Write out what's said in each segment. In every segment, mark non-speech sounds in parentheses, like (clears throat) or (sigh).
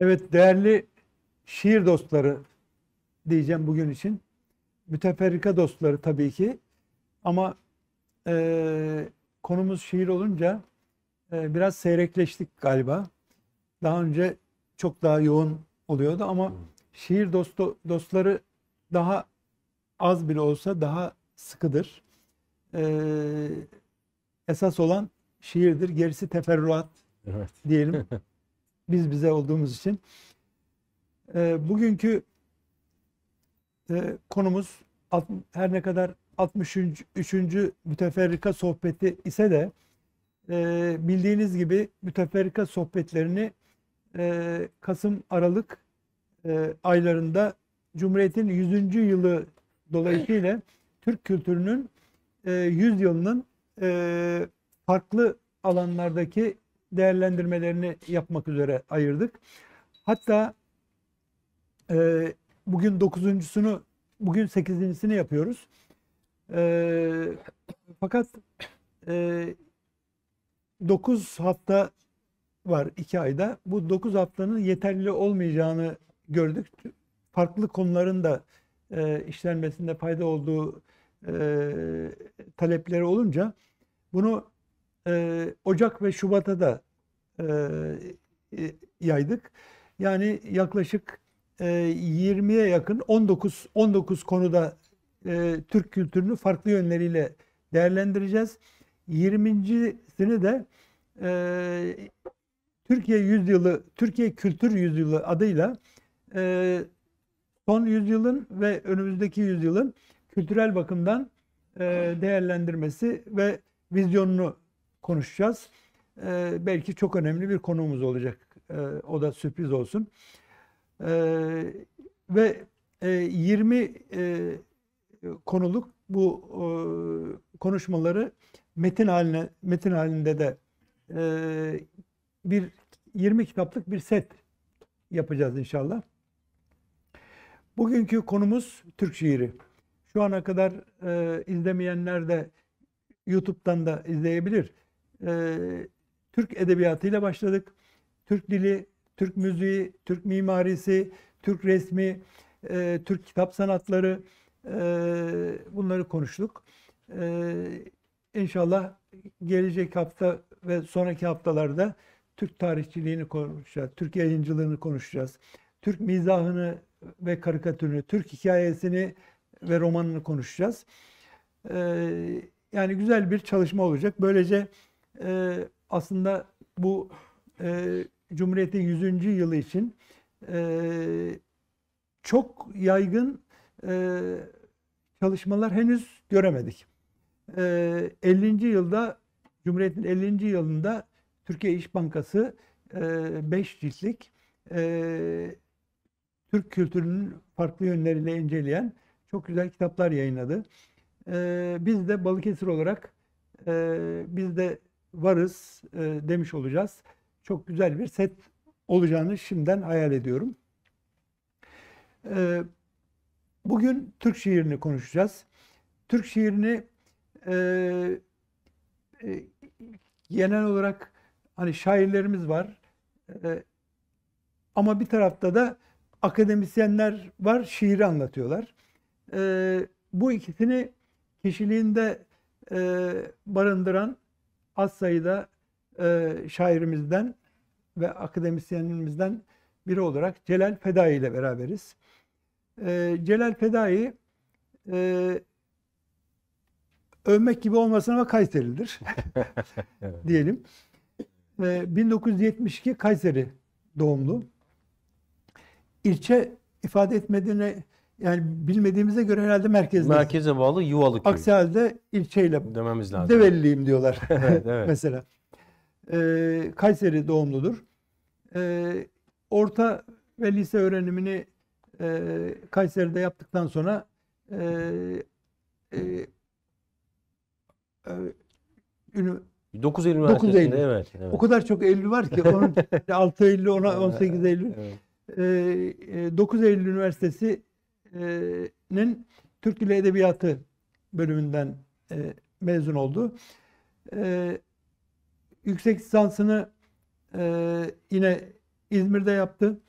Evet değerli şiir dostları diyeceğim bugün için. Müteferrika dostları tabii ki. Ama e, konumuz şiir olunca e, biraz seyrekleştik galiba. Daha önce çok daha yoğun oluyordu ama şiir dostu, dostları daha az bile olsa daha sıkıdır. E, esas olan şiirdir. Gerisi teferruat evet. diyelim. (laughs) biz bize olduğumuz için. E, bugünkü e, konumuz her ne kadar 63. müteferrika sohbeti ise de e, bildiğiniz gibi müteferrika sohbetlerini e, Kasım-Aralık e, aylarında Cumhuriyet'in 100. yılı dolayısıyla Türk kültürünün e, 100 yılının e, farklı alanlardaki değerlendirmelerini yapmak üzere ayırdık. Hatta e, bugün dokuzuncusunu, bugün sekizincisini yapıyoruz. E, fakat e, 9 hafta var iki ayda. Bu dokuz haftanın yeterli olmayacağını gördük. Farklı konuların da e, işlenmesinde fayda olduğu e, talepleri olunca bunu e, Ocak ve Şubat'a da e, e, yaydık. Yani yaklaşık e, 20'ye yakın 19 19 konuda e, Türk kültürünü farklı yönleriyle değerlendireceğiz. 20.sini de Türkiye Yüzyılı, Türkiye Kültür Yüzyılı adıyla son yüzyılın ve önümüzdeki yüzyılın kültürel bakımdan değerlendirmesi ve vizyonunu konuşacağız e, belki çok önemli bir konuğumuz olacak. E, o da sürpriz olsun. E, ve e, 20 e, konuluk bu e, konuşmaları metin haline metin halinde de e, bir 20 kitaplık bir set yapacağız inşallah. Bugünkü konumuz Türk şiiri. Şu ana kadar e, izlemeyenler de YouTube'dan da izleyebilir. E, Türk edebiyatıyla başladık. Türk dili, Türk müziği, Türk mimarisi, Türk resmi, e, Türk kitap sanatları e, bunları konuştuk. E, inşallah gelecek hafta ve sonraki haftalarda Türk tarihçiliğini konuşacağız, Türk yayıncılığını konuşacağız. Türk mizahını ve karikatürünü, Türk hikayesini ve romanını konuşacağız. E, yani güzel bir çalışma olacak. Böylece e, aslında bu e, Cumhuriyet'in 100. yılı için e, çok yaygın e, çalışmalar henüz göremedik. E, 50. yılda Cumhuriyet'in 50. yılında Türkiye İş Bankası 5 e, ciltlik e, Türk kültürünün farklı yönlerini inceleyen çok güzel kitaplar yayınladı. E, biz de Balıkesir olarak e, biz de varız e, demiş olacağız. Çok güzel bir set olacağını şimdiden hayal ediyorum. E, bugün Türk şiirini konuşacağız. Türk şiirini e, e, genel olarak hani şairlerimiz var e, ama bir tarafta da akademisyenler var, şiiri anlatıyorlar. E, bu ikisini kişiliğinde e, barındıran az sayıda e, şairimizden ve akademisyenimizden biri olarak Celal Fedai ile beraberiz. E, Celal Fedai e, övmek gibi olmasın ama Kayserilidir (laughs) (laughs) diyelim. E, 1972 Kayseri doğumlu. İlçe ifade etmediğine yani bilmediğimize göre herhalde merkezde. Merkeze bağlı Yuvalı köy. Aksi halde ilçeyle dememiz lazım. Develiliyim diyorlar. (laughs) evet, (laughs) evet. Mesela. Ee, Kayseri doğumludur. Ee, orta ve lise öğrenimini e, Kayseri'de yaptıktan sonra e, e, e ünü, 9 Eylül 9 Eylül. Evet, evet. O kadar çok Eylül var ki 6 (laughs) Eylül, 18 Eylül. Evet. Ee, e, 9 Eylül Üniversitesi nin Türk Dili Edebiyatı bölümünden mezun oldu. yüksek lisansını yine İzmir'de yaptı.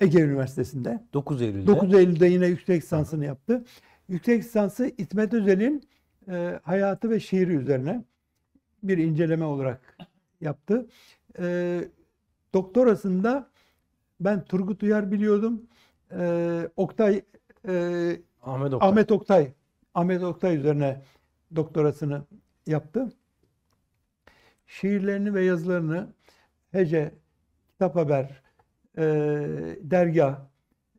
Ege Üniversitesi'nde. 9 Eylül'de. 9 Eylül'de yine yüksek lisansını yaptı. Yüksek lisansı İsmet Özel'in hayatı ve şiiri üzerine bir inceleme olarak yaptı. doktorasında ben Turgut Uyar biliyordum e, Oktay e, Ahmet Oktay. Ahmet Oktay Ahmet Oktay üzerine doktorasını yaptı. Şiirlerini ve yazılarını Hece, Kitap Haber, e, Dergah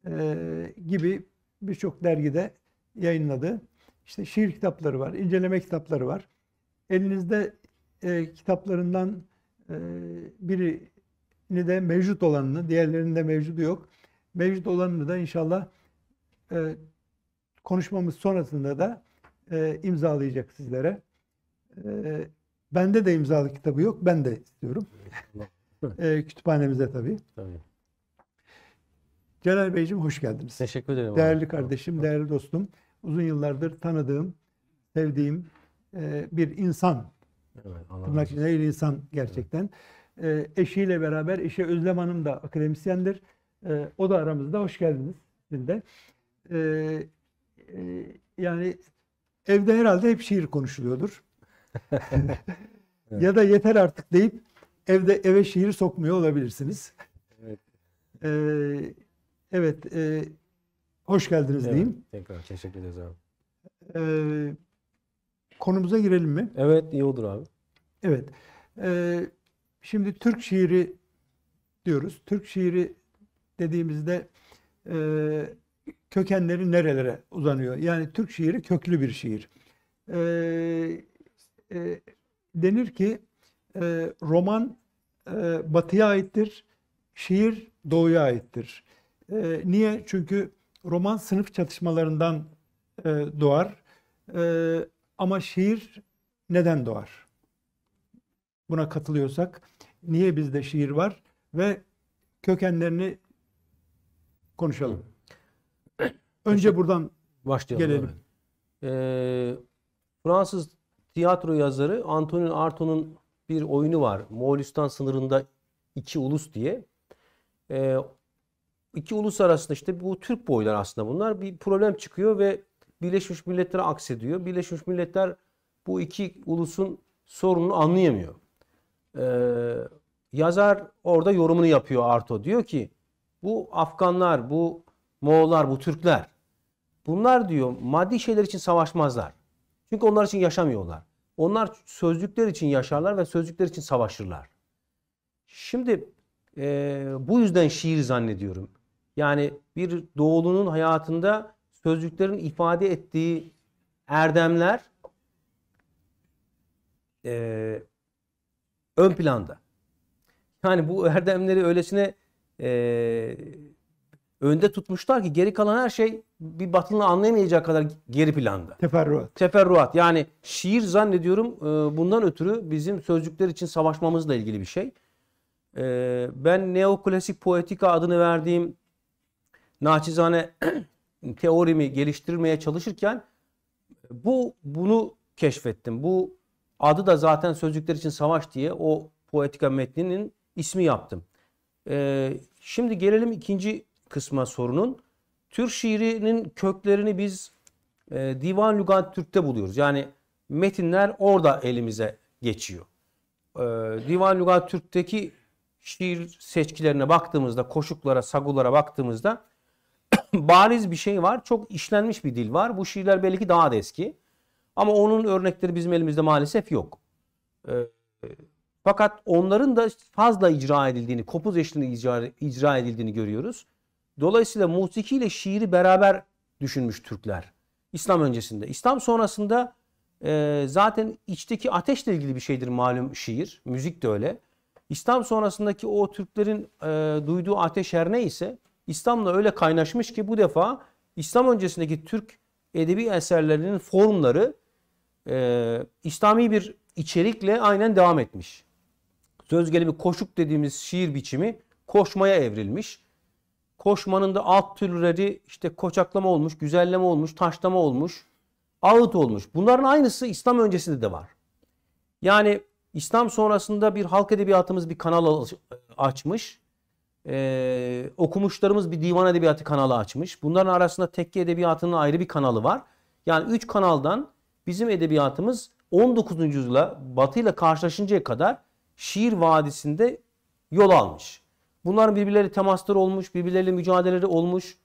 e, gibi birçok dergide yayınladı. İşte şiir kitapları var, inceleme kitapları var. Elinizde e, kitaplarından e, birini de mevcut olanını, diğerlerinde mevcudu yok mevcut olanını da inşallah e, konuşmamız sonrasında da e, imzalayacak sizlere. E, bende de imzalı kitabı yok. Ben de istiyorum. (laughs) e, kütüphanemize tabii. tabii. Celal Beyciğim hoş geldiniz. Teşekkür ederim. Değerli abi. kardeşim, değerli dostum. Uzun yıllardır tanıdığım, sevdiğim e, bir insan. Evet, Tırnak içinde insan gerçekten. Evet. E, eşiyle beraber, eşi Özlem Hanım da akademisyendir. E, o da aramızda. Hoş geldiniz sizin ee, E, yani evde herhalde hep şiir konuşuluyordur. (laughs) ya da yeter artık deyip evde eve şiir sokmuyor olabilirsiniz. Evet. E, evet. E, hoş geldiniz evet, diyeyim. Tekrar teşekkür ederiz abi. E, konumuza girelim mi? Evet iyi olur abi. Evet. E, şimdi Türk şiiri diyoruz. Türk şiiri dediğimizde e, kökenleri nerelere uzanıyor? Yani Türk şiiri köklü bir şiir. E, e, denir ki e, roman e, batıya aittir, şiir doğuya aittir. E, niye? Çünkü roman sınıf çatışmalarından e, doğar. E, ama şiir neden doğar? Buna katılıyorsak niye bizde şiir var ve kökenlerini konuşalım. Önce buradan başlayalım. Gelelim. Ee, Fransız tiyatro yazarı Antonin Artaud'un bir oyunu var. Moğolistan sınırında iki ulus diye. Ee, iki ulus arasında işte bu Türk boylar aslında bunlar. Bir problem çıkıyor ve Birleşmiş Milletler'e aksediyor. Birleşmiş Milletler bu iki ulusun sorununu anlayamıyor. Ee, yazar orada yorumunu yapıyor Arto. Diyor ki bu Afganlar, bu Moğollar, bu Türkler bunlar diyor maddi şeyler için savaşmazlar. Çünkü onlar için yaşamıyorlar. Onlar sözlükler için yaşarlar ve sözlükler için savaşırlar. Şimdi e, bu yüzden şiir zannediyorum. Yani bir doğulunun hayatında sözcüklerin ifade ettiği erdemler e, ön planda. Yani bu erdemleri öylesine e, önde tutmuşlar ki geri kalan her şey bir batılını anlayamayacağı kadar geri planda. Teferruat. Teferruat. Yani şiir zannediyorum e, bundan ötürü bizim sözcükler için savaşmamızla ilgili bir şey. E, ben neoklasik poetika adını verdiğim naçizane (clears throat) teorimi geliştirmeye çalışırken bu bunu keşfettim. Bu adı da zaten sözcükler için savaş diye o poetika metninin ismi yaptım. Ee, Şimdi gelelim ikinci kısma sorunun. Türk şiirinin köklerini biz e, Divan Lügat Türk'te buluyoruz. Yani metinler orada elimize geçiyor. E, Divan Lügat Türk'teki şiir seçkilerine baktığımızda, koşuklara, sagulara baktığımızda (clears throat) bariz bir şey var. Çok işlenmiş bir dil var. Bu şiirler belki daha da eski. Ama onun örnekleri bizim elimizde maalesef yok. E, fakat onların da fazla icra edildiğini, kopuz eşliğinde icra, icra edildiğini görüyoruz. Dolayısıyla musiki ile şiiri beraber düşünmüş Türkler. İslam öncesinde. İslam sonrasında e, zaten içteki ateşle ilgili bir şeydir malum şiir. Müzik de öyle. İslam sonrasındaki o Türklerin e, duyduğu ateş her neyse İslam'la öyle kaynaşmış ki bu defa İslam öncesindeki Türk edebi eserlerinin formları e, İslami bir içerikle aynen devam etmiş söz gelimi koşuk dediğimiz şiir biçimi koşmaya evrilmiş. Koşmanın da alt türleri işte koçaklama olmuş, güzelleme olmuş, taşlama olmuş, ağıt olmuş. Bunların aynısı İslam öncesinde de var. Yani İslam sonrasında bir halk edebiyatımız bir kanal açmış. Ee, okumuşlarımız bir divan edebiyatı kanalı açmış. Bunların arasında tekke edebiyatının ayrı bir kanalı var. Yani üç kanaldan bizim edebiyatımız 19. yüzyıla batıyla karşılaşıncaya kadar Şiir Vadisi'nde yol almış. Bunların birbirleri temasları olmuş, birbirleriyle mücadeleleri olmuş,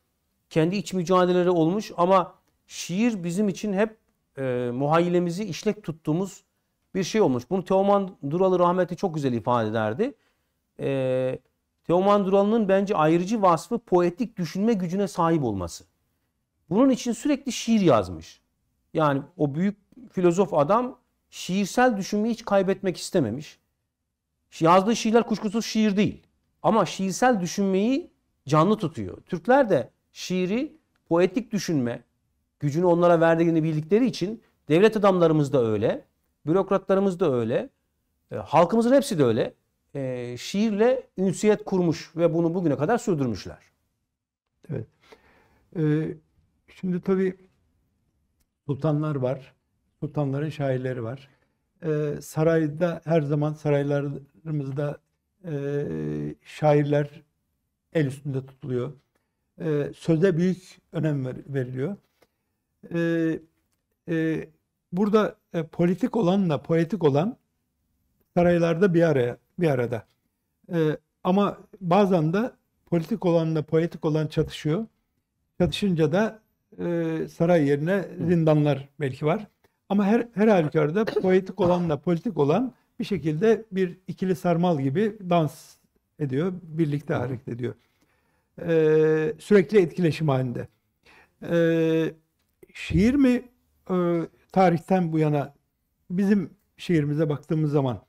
kendi iç mücadeleleri olmuş ama şiir bizim için hep e, muhayyilemizi işlek tuttuğumuz bir şey olmuş. Bunu Teoman Duralı rahmeti çok güzel ifade ederdi. E, Teoman Duralı'nın bence ayrıcı vasfı poetik düşünme gücüne sahip olması. Bunun için sürekli şiir yazmış. Yani o büyük filozof adam şiirsel düşünmeyi hiç kaybetmek istememiş. Yazdığı şiirler kuşkusuz şiir değil. Ama şiirsel düşünmeyi canlı tutuyor. Türkler de şiiri poetik düşünme gücünü onlara verdiğini bildikleri için devlet adamlarımız da öyle, bürokratlarımız da öyle, e, halkımızın hepsi de öyle. E, şiirle ünsiyet kurmuş ve bunu bugüne kadar sürdürmüşler. Evet. Ee, şimdi tabii sultanlar var. Sultanların şairleri var. Ee, sarayda her zaman saraylar Batı'mızda e, şairler el üstünde tutuluyor. E, söze büyük önem ver, veriliyor. E, e, burada e, politik olanla poetik olan saraylarda bir araya bir arada. E, ama bazen de politik olanla poetik olan çatışıyor. Çatışınca da e, saray yerine zindanlar belki var. Ama her, her halükarda poetik olanla politik olan bir şekilde bir ikili sarmal gibi dans ediyor, birlikte hareket ediyor. Ee, sürekli etkileşim halinde. Ee, şiir mi e, tarihten bu yana bizim şiirimize baktığımız zaman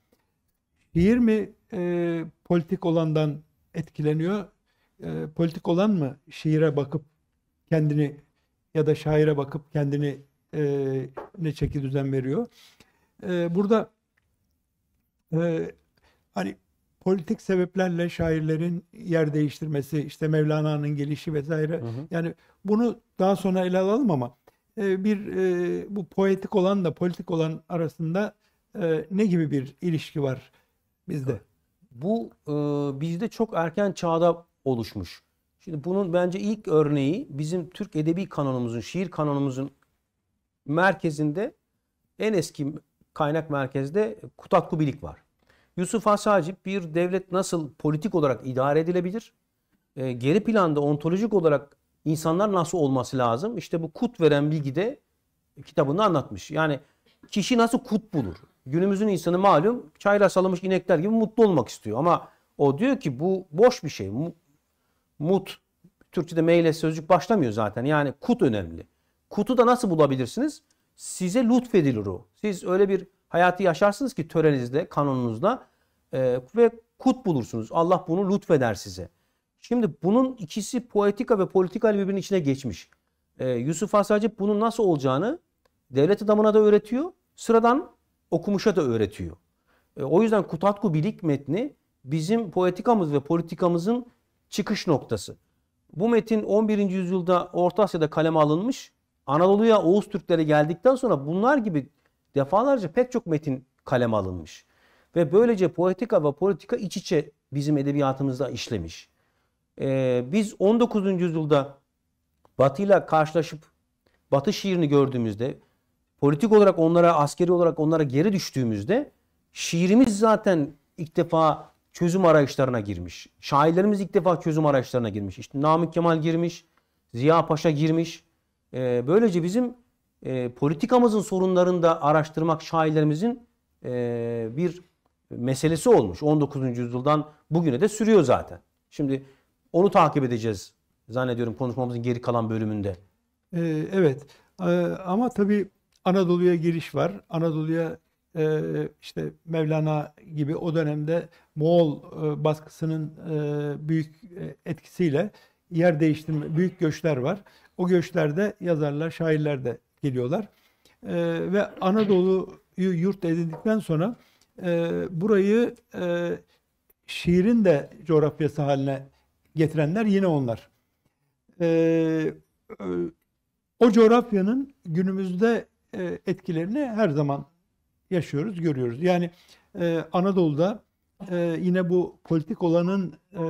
şiir mi e, politik olandan etkileniyor? E, politik olan mı şiire bakıp kendini ya da şaire bakıp kendini e, ne çeki düzen veriyor? E, burada e, hani politik sebeplerle şairlerin yer değiştirmesi, işte Mevlana'nın gelişi vesaire. Hı hı. Yani bunu daha sonra ele alalım ama e, bir e, bu poetik olanla politik olan arasında e, ne gibi bir ilişki var bizde? Bu e, bizde çok erken çağda oluşmuş. Şimdi bunun bence ilk örneği bizim Türk edebi kanonumuzun, şiir kanonumuzun merkezinde en eski kaynak merkezde Kutat Kubilik var. Yusuf Hasacip bir devlet nasıl politik olarak idare edilebilir? E, geri planda ontolojik olarak insanlar nasıl olması lazım? İşte bu kut veren bilgi de kitabında anlatmış. Yani kişi nasıl kut bulur? Günümüzün insanı malum çayla salamış inekler gibi mutlu olmak istiyor. Ama o diyor ki bu boş bir şey. Mut, Türkçe'de meyle sözcük başlamıyor zaten. Yani kut önemli. Kutu da nasıl bulabilirsiniz? size lütfedilir o. Siz öyle bir hayatı yaşarsınız ki törenizde, kanununuzda e, ve kut bulursunuz. Allah bunu lütfeder size. Şimdi bunun ikisi poetika ve politikayla birbirinin içine geçmiş. E, Yusuf Asacip bunun nasıl olacağını devlet adamına da öğretiyor, sıradan okumuşa da öğretiyor. E, o yüzden Kutatku Bilik metni bizim poetikamız ve politikamızın çıkış noktası. Bu metin 11. yüzyılda Orta Asya'da kaleme alınmış Anadolu'ya Oğuz Türkleri geldikten sonra bunlar gibi defalarca pek çok metin kaleme alınmış. Ve böylece poetika ve politika iç içe bizim edebiyatımızda işlemiş. Ee, biz 19. yüzyılda Batı ile karşılaşıp Batı şiirini gördüğümüzde, politik olarak onlara, askeri olarak onlara geri düştüğümüzde şiirimiz zaten ilk defa çözüm arayışlarına girmiş. Şairlerimiz ilk defa çözüm arayışlarına girmiş. İşte Namık Kemal girmiş, Ziya Paşa girmiş, ee, böylece bizim e, politikamızın sorunlarını da araştırmak şairlerimizin e, bir meselesi olmuş. 19. yüzyıldan bugüne de sürüyor zaten. Şimdi onu takip edeceğiz zannediyorum konuşmamızın geri kalan bölümünde. Ee, evet ee, ama tabii Anadolu'ya giriş var. Anadolu'ya e, işte Mevlana gibi o dönemde Moğol e, baskısının e, büyük e, etkisiyle yer değiştirme, büyük göçler var. O göçlerde yazarlar, şairler de geliyorlar. E, ve Anadolu'yu yurt edindikten sonra e, burayı e, şiirin de coğrafyası haline getirenler yine onlar. E, o coğrafyanın günümüzde e, etkilerini her zaman yaşıyoruz, görüyoruz. Yani e, Anadolu'da e, yine bu politik olanın e,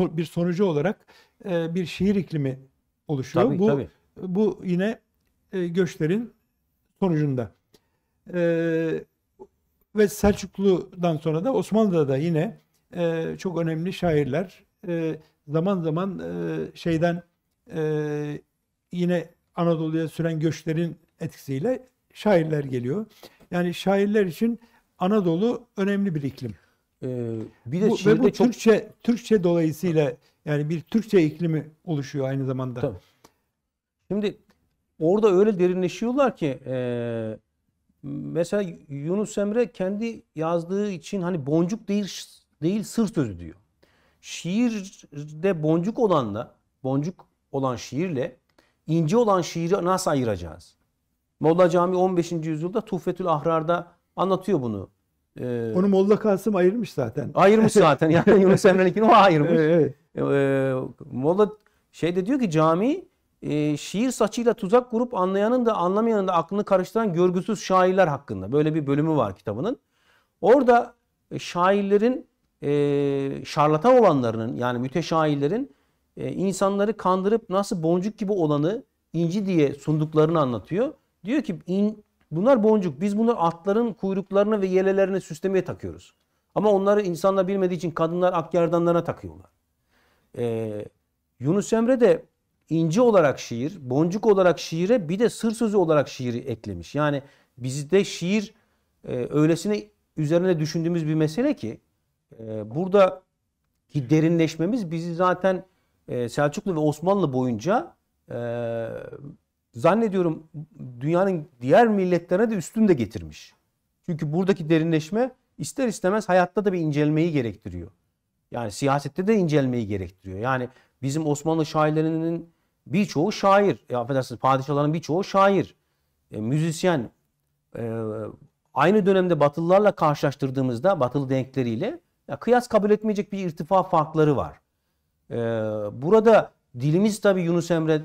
e, bir sonucu olarak e, bir şehir iklimi oluşuyor. Tabii, bu tabii. bu yine e, göçlerin sonucunda. E, ve Selçuklu'dan sonra da Osmanlı'da da yine e, çok önemli şairler e, zaman zaman e, şeyden e, yine Anadolu'ya süren göçlerin etkisiyle şairler geliyor. Yani şairler için Anadolu önemli bir iklim. Ee, bir de bu, ve bu çok... Türkçe Türkçe dolayısıyla yani bir Türkçe iklimi oluşuyor aynı zamanda. Tabii. Şimdi orada öyle derinleşiyorlar ki e, mesela Yunus Emre kendi yazdığı için hani boncuk değil değil sır sözü diyor. Şiirde boncuk olanla boncuk olan şiirle ince olan şiiri nasıl ayıracağız? Molla Cami 15. yüzyılda Tuhfetül Ahrar'da anlatıyor bunu. Ee, Onu Molla Kasım ayırmış zaten. Ayırmış zaten. (laughs) Yani Yunus Emre'ninkini o ayırmış. evet. Ee, e, Molla şey de diyor ki cami e, şiir saçıyla tuzak kurup anlayanın da anlamayanın da aklını karıştıran görgüsüz şairler hakkında. Böyle bir bölümü var kitabının. Orada e, şairlerin e, şarlatan olanlarının yani müteşairlerin e, insanları kandırıp nasıl boncuk gibi olanı inci diye sunduklarını anlatıyor. Diyor ki in, Bunlar boncuk. Biz bunları atların kuyruklarına ve yelelerine süslemeye takıyoruz. Ama onları insanlar bilmediği için kadınlar ak takıyorlar. Ee, Yunus Emre de inci olarak şiir, boncuk olarak şiire bir de sır sözü olarak şiiri eklemiş. Yani bizde şiir e, öylesine üzerine düşündüğümüz bir mesele ki e, burada ki derinleşmemiz bizi zaten e, Selçuklu ve Osmanlı boyunca e, zannediyorum dünyanın diğer milletlerine de üstün de getirmiş. Çünkü buradaki derinleşme ister istemez hayatta da bir incelmeyi gerektiriyor. Yani siyasette de incelmeyi gerektiriyor. Yani bizim Osmanlı şairlerinin birçoğu şair. E, affedersiniz padişahların birçoğu şair. E, müzisyen. E, aynı dönemde Batılılarla karşılaştırdığımızda Batılı denkleriyle ya, kıyas kabul etmeyecek bir irtifa farkları var. E, burada dilimiz tabi Yunus Emre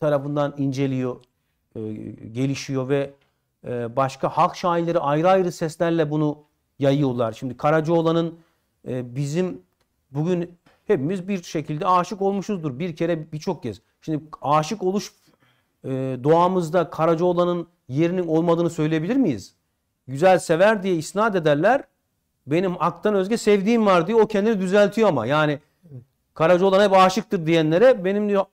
tarafından inceliyor, e, gelişiyor ve e, başka halk şairleri ayrı ayrı seslerle bunu yayıyorlar. Şimdi Karacaoğlan'ın e, bizim bugün hepimiz bir şekilde aşık olmuşuzdur. Bir kere birçok kez. Şimdi aşık oluş e, doğamızda Karacaoğlan'ın yerinin olmadığını söyleyebilir miyiz? Güzel sever diye isnat ederler. Benim aktan özge sevdiğim var diye o kendini düzeltiyor ama. Yani Karacaoğlan hep aşıktır diyenlere benim diyor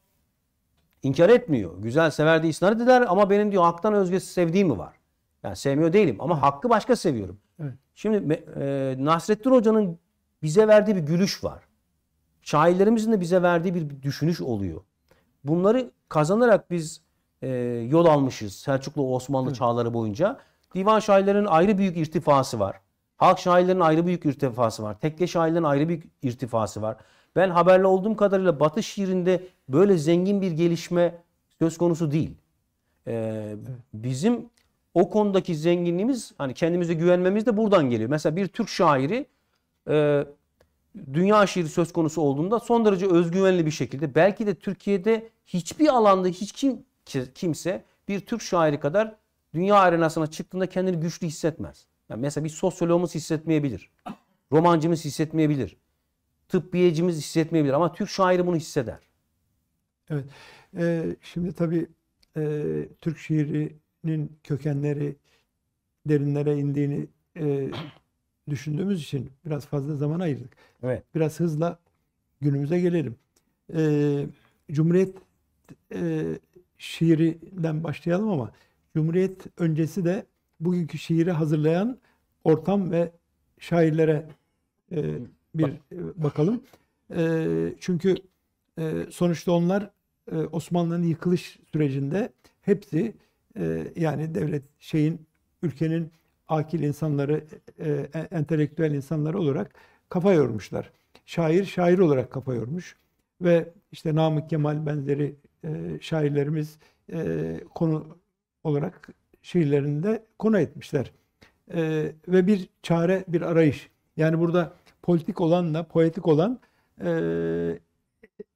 İnkar etmiyor. Güzel sever diye isnat eder ama benim diyor haktan özgesi sevdiğim mi var? Yani sevmiyor değilim ama hakkı başka seviyorum. Evet. Şimdi e, Nasrettin Hoca'nın bize verdiği bir gülüş var. Şairlerimizin de bize verdiği bir düşünüş oluyor. Bunları kazanarak biz e, yol almışız Selçuklu Osmanlı Hı. çağları boyunca. Divan şairlerin ayrı büyük irtifası var. Halk şairlerin ayrı büyük irtifası var. Tekke şairlerin ayrı büyük irtifası var. Ben haberli olduğum kadarıyla Batı şiirinde böyle zengin bir gelişme söz konusu değil. Ee, bizim o konudaki zenginliğimiz hani kendimize güvenmemiz de buradan geliyor. Mesela bir Türk şairi e, dünya şiiri söz konusu olduğunda son derece özgüvenli bir şekilde belki de Türkiye'de hiçbir alanda hiç kim, kimse bir Türk şairi kadar dünya arenasına çıktığında kendini güçlü hissetmez. Yani mesela bir sosyoloğumuz hissetmeyebilir. Romancımız hissetmeyebilir tıbbiyecimiz hissetmeyebilir ama Türk şairi bunu hisseder. Evet. Ee, şimdi tabii e, Türk şiirinin kökenleri derinlere indiğini e, düşündüğümüz için biraz fazla zaman ayırdık. Evet. Biraz hızla günümüze gelelim. E, Cumhuriyet e, şiirinden başlayalım ama Cumhuriyet öncesi de bugünkü şiiri hazırlayan ortam ve şairlere e, bir e, bakalım. E, çünkü e, sonuçta onlar e, Osmanlı'nın yıkılış sürecinde hepsi e, yani devlet şeyin ülkenin akil insanları, e, e, entelektüel insanları olarak kafa yormuşlar. Şair şair olarak kafa yormuş ve işte Namık Kemal benzeri e, şairlerimiz e, konu olarak şiirlerinde konu etmişler. E, ve bir çare, bir arayış. Yani burada politik olanla poetik olan e,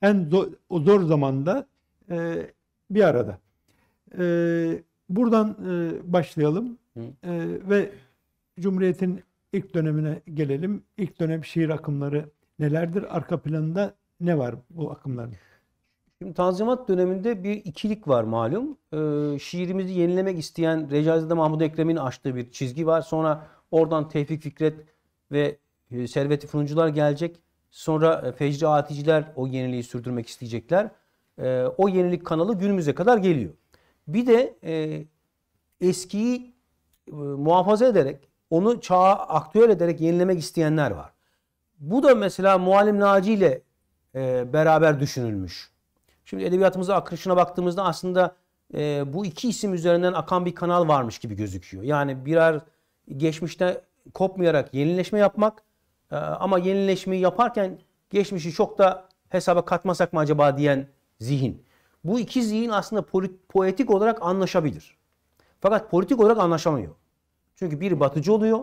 en zor, zor zamanda e, bir arada. E, buradan e, başlayalım e, ve Cumhuriyet'in ilk dönemine gelelim. İlk dönem şiir akımları nelerdir? Arka planında ne var bu akımların? Şimdi Tanzimat döneminde bir ikilik var malum. Ee, şiirimizi yenilemek isteyen Recaizade Mahmud Ekrem'in açtığı bir çizgi var. Sonra oradan Tevfik Fikret ve ee, Serveti i gelecek. Sonra e, Fecri Aticiler o yeniliği sürdürmek isteyecekler. Ee, o yenilik kanalı günümüze kadar geliyor. Bir de e, eskiyi e, muhafaza ederek, onu çağa aktüel ederek yenilemek isteyenler var. Bu da mesela Muallim Naci ile beraber düşünülmüş. Şimdi edebiyatımıza akışına baktığımızda aslında bu iki isim üzerinden akan bir kanal varmış gibi gözüküyor. Yani birer geçmişte kopmayarak yenileşme yapmak ee, ama yenileşmeyi yaparken geçmişi çok da hesaba katmasak mı acaba diyen zihin. Bu iki zihin aslında poetik olarak anlaşabilir. Fakat politik olarak anlaşamıyor. Çünkü biri batıcı oluyor,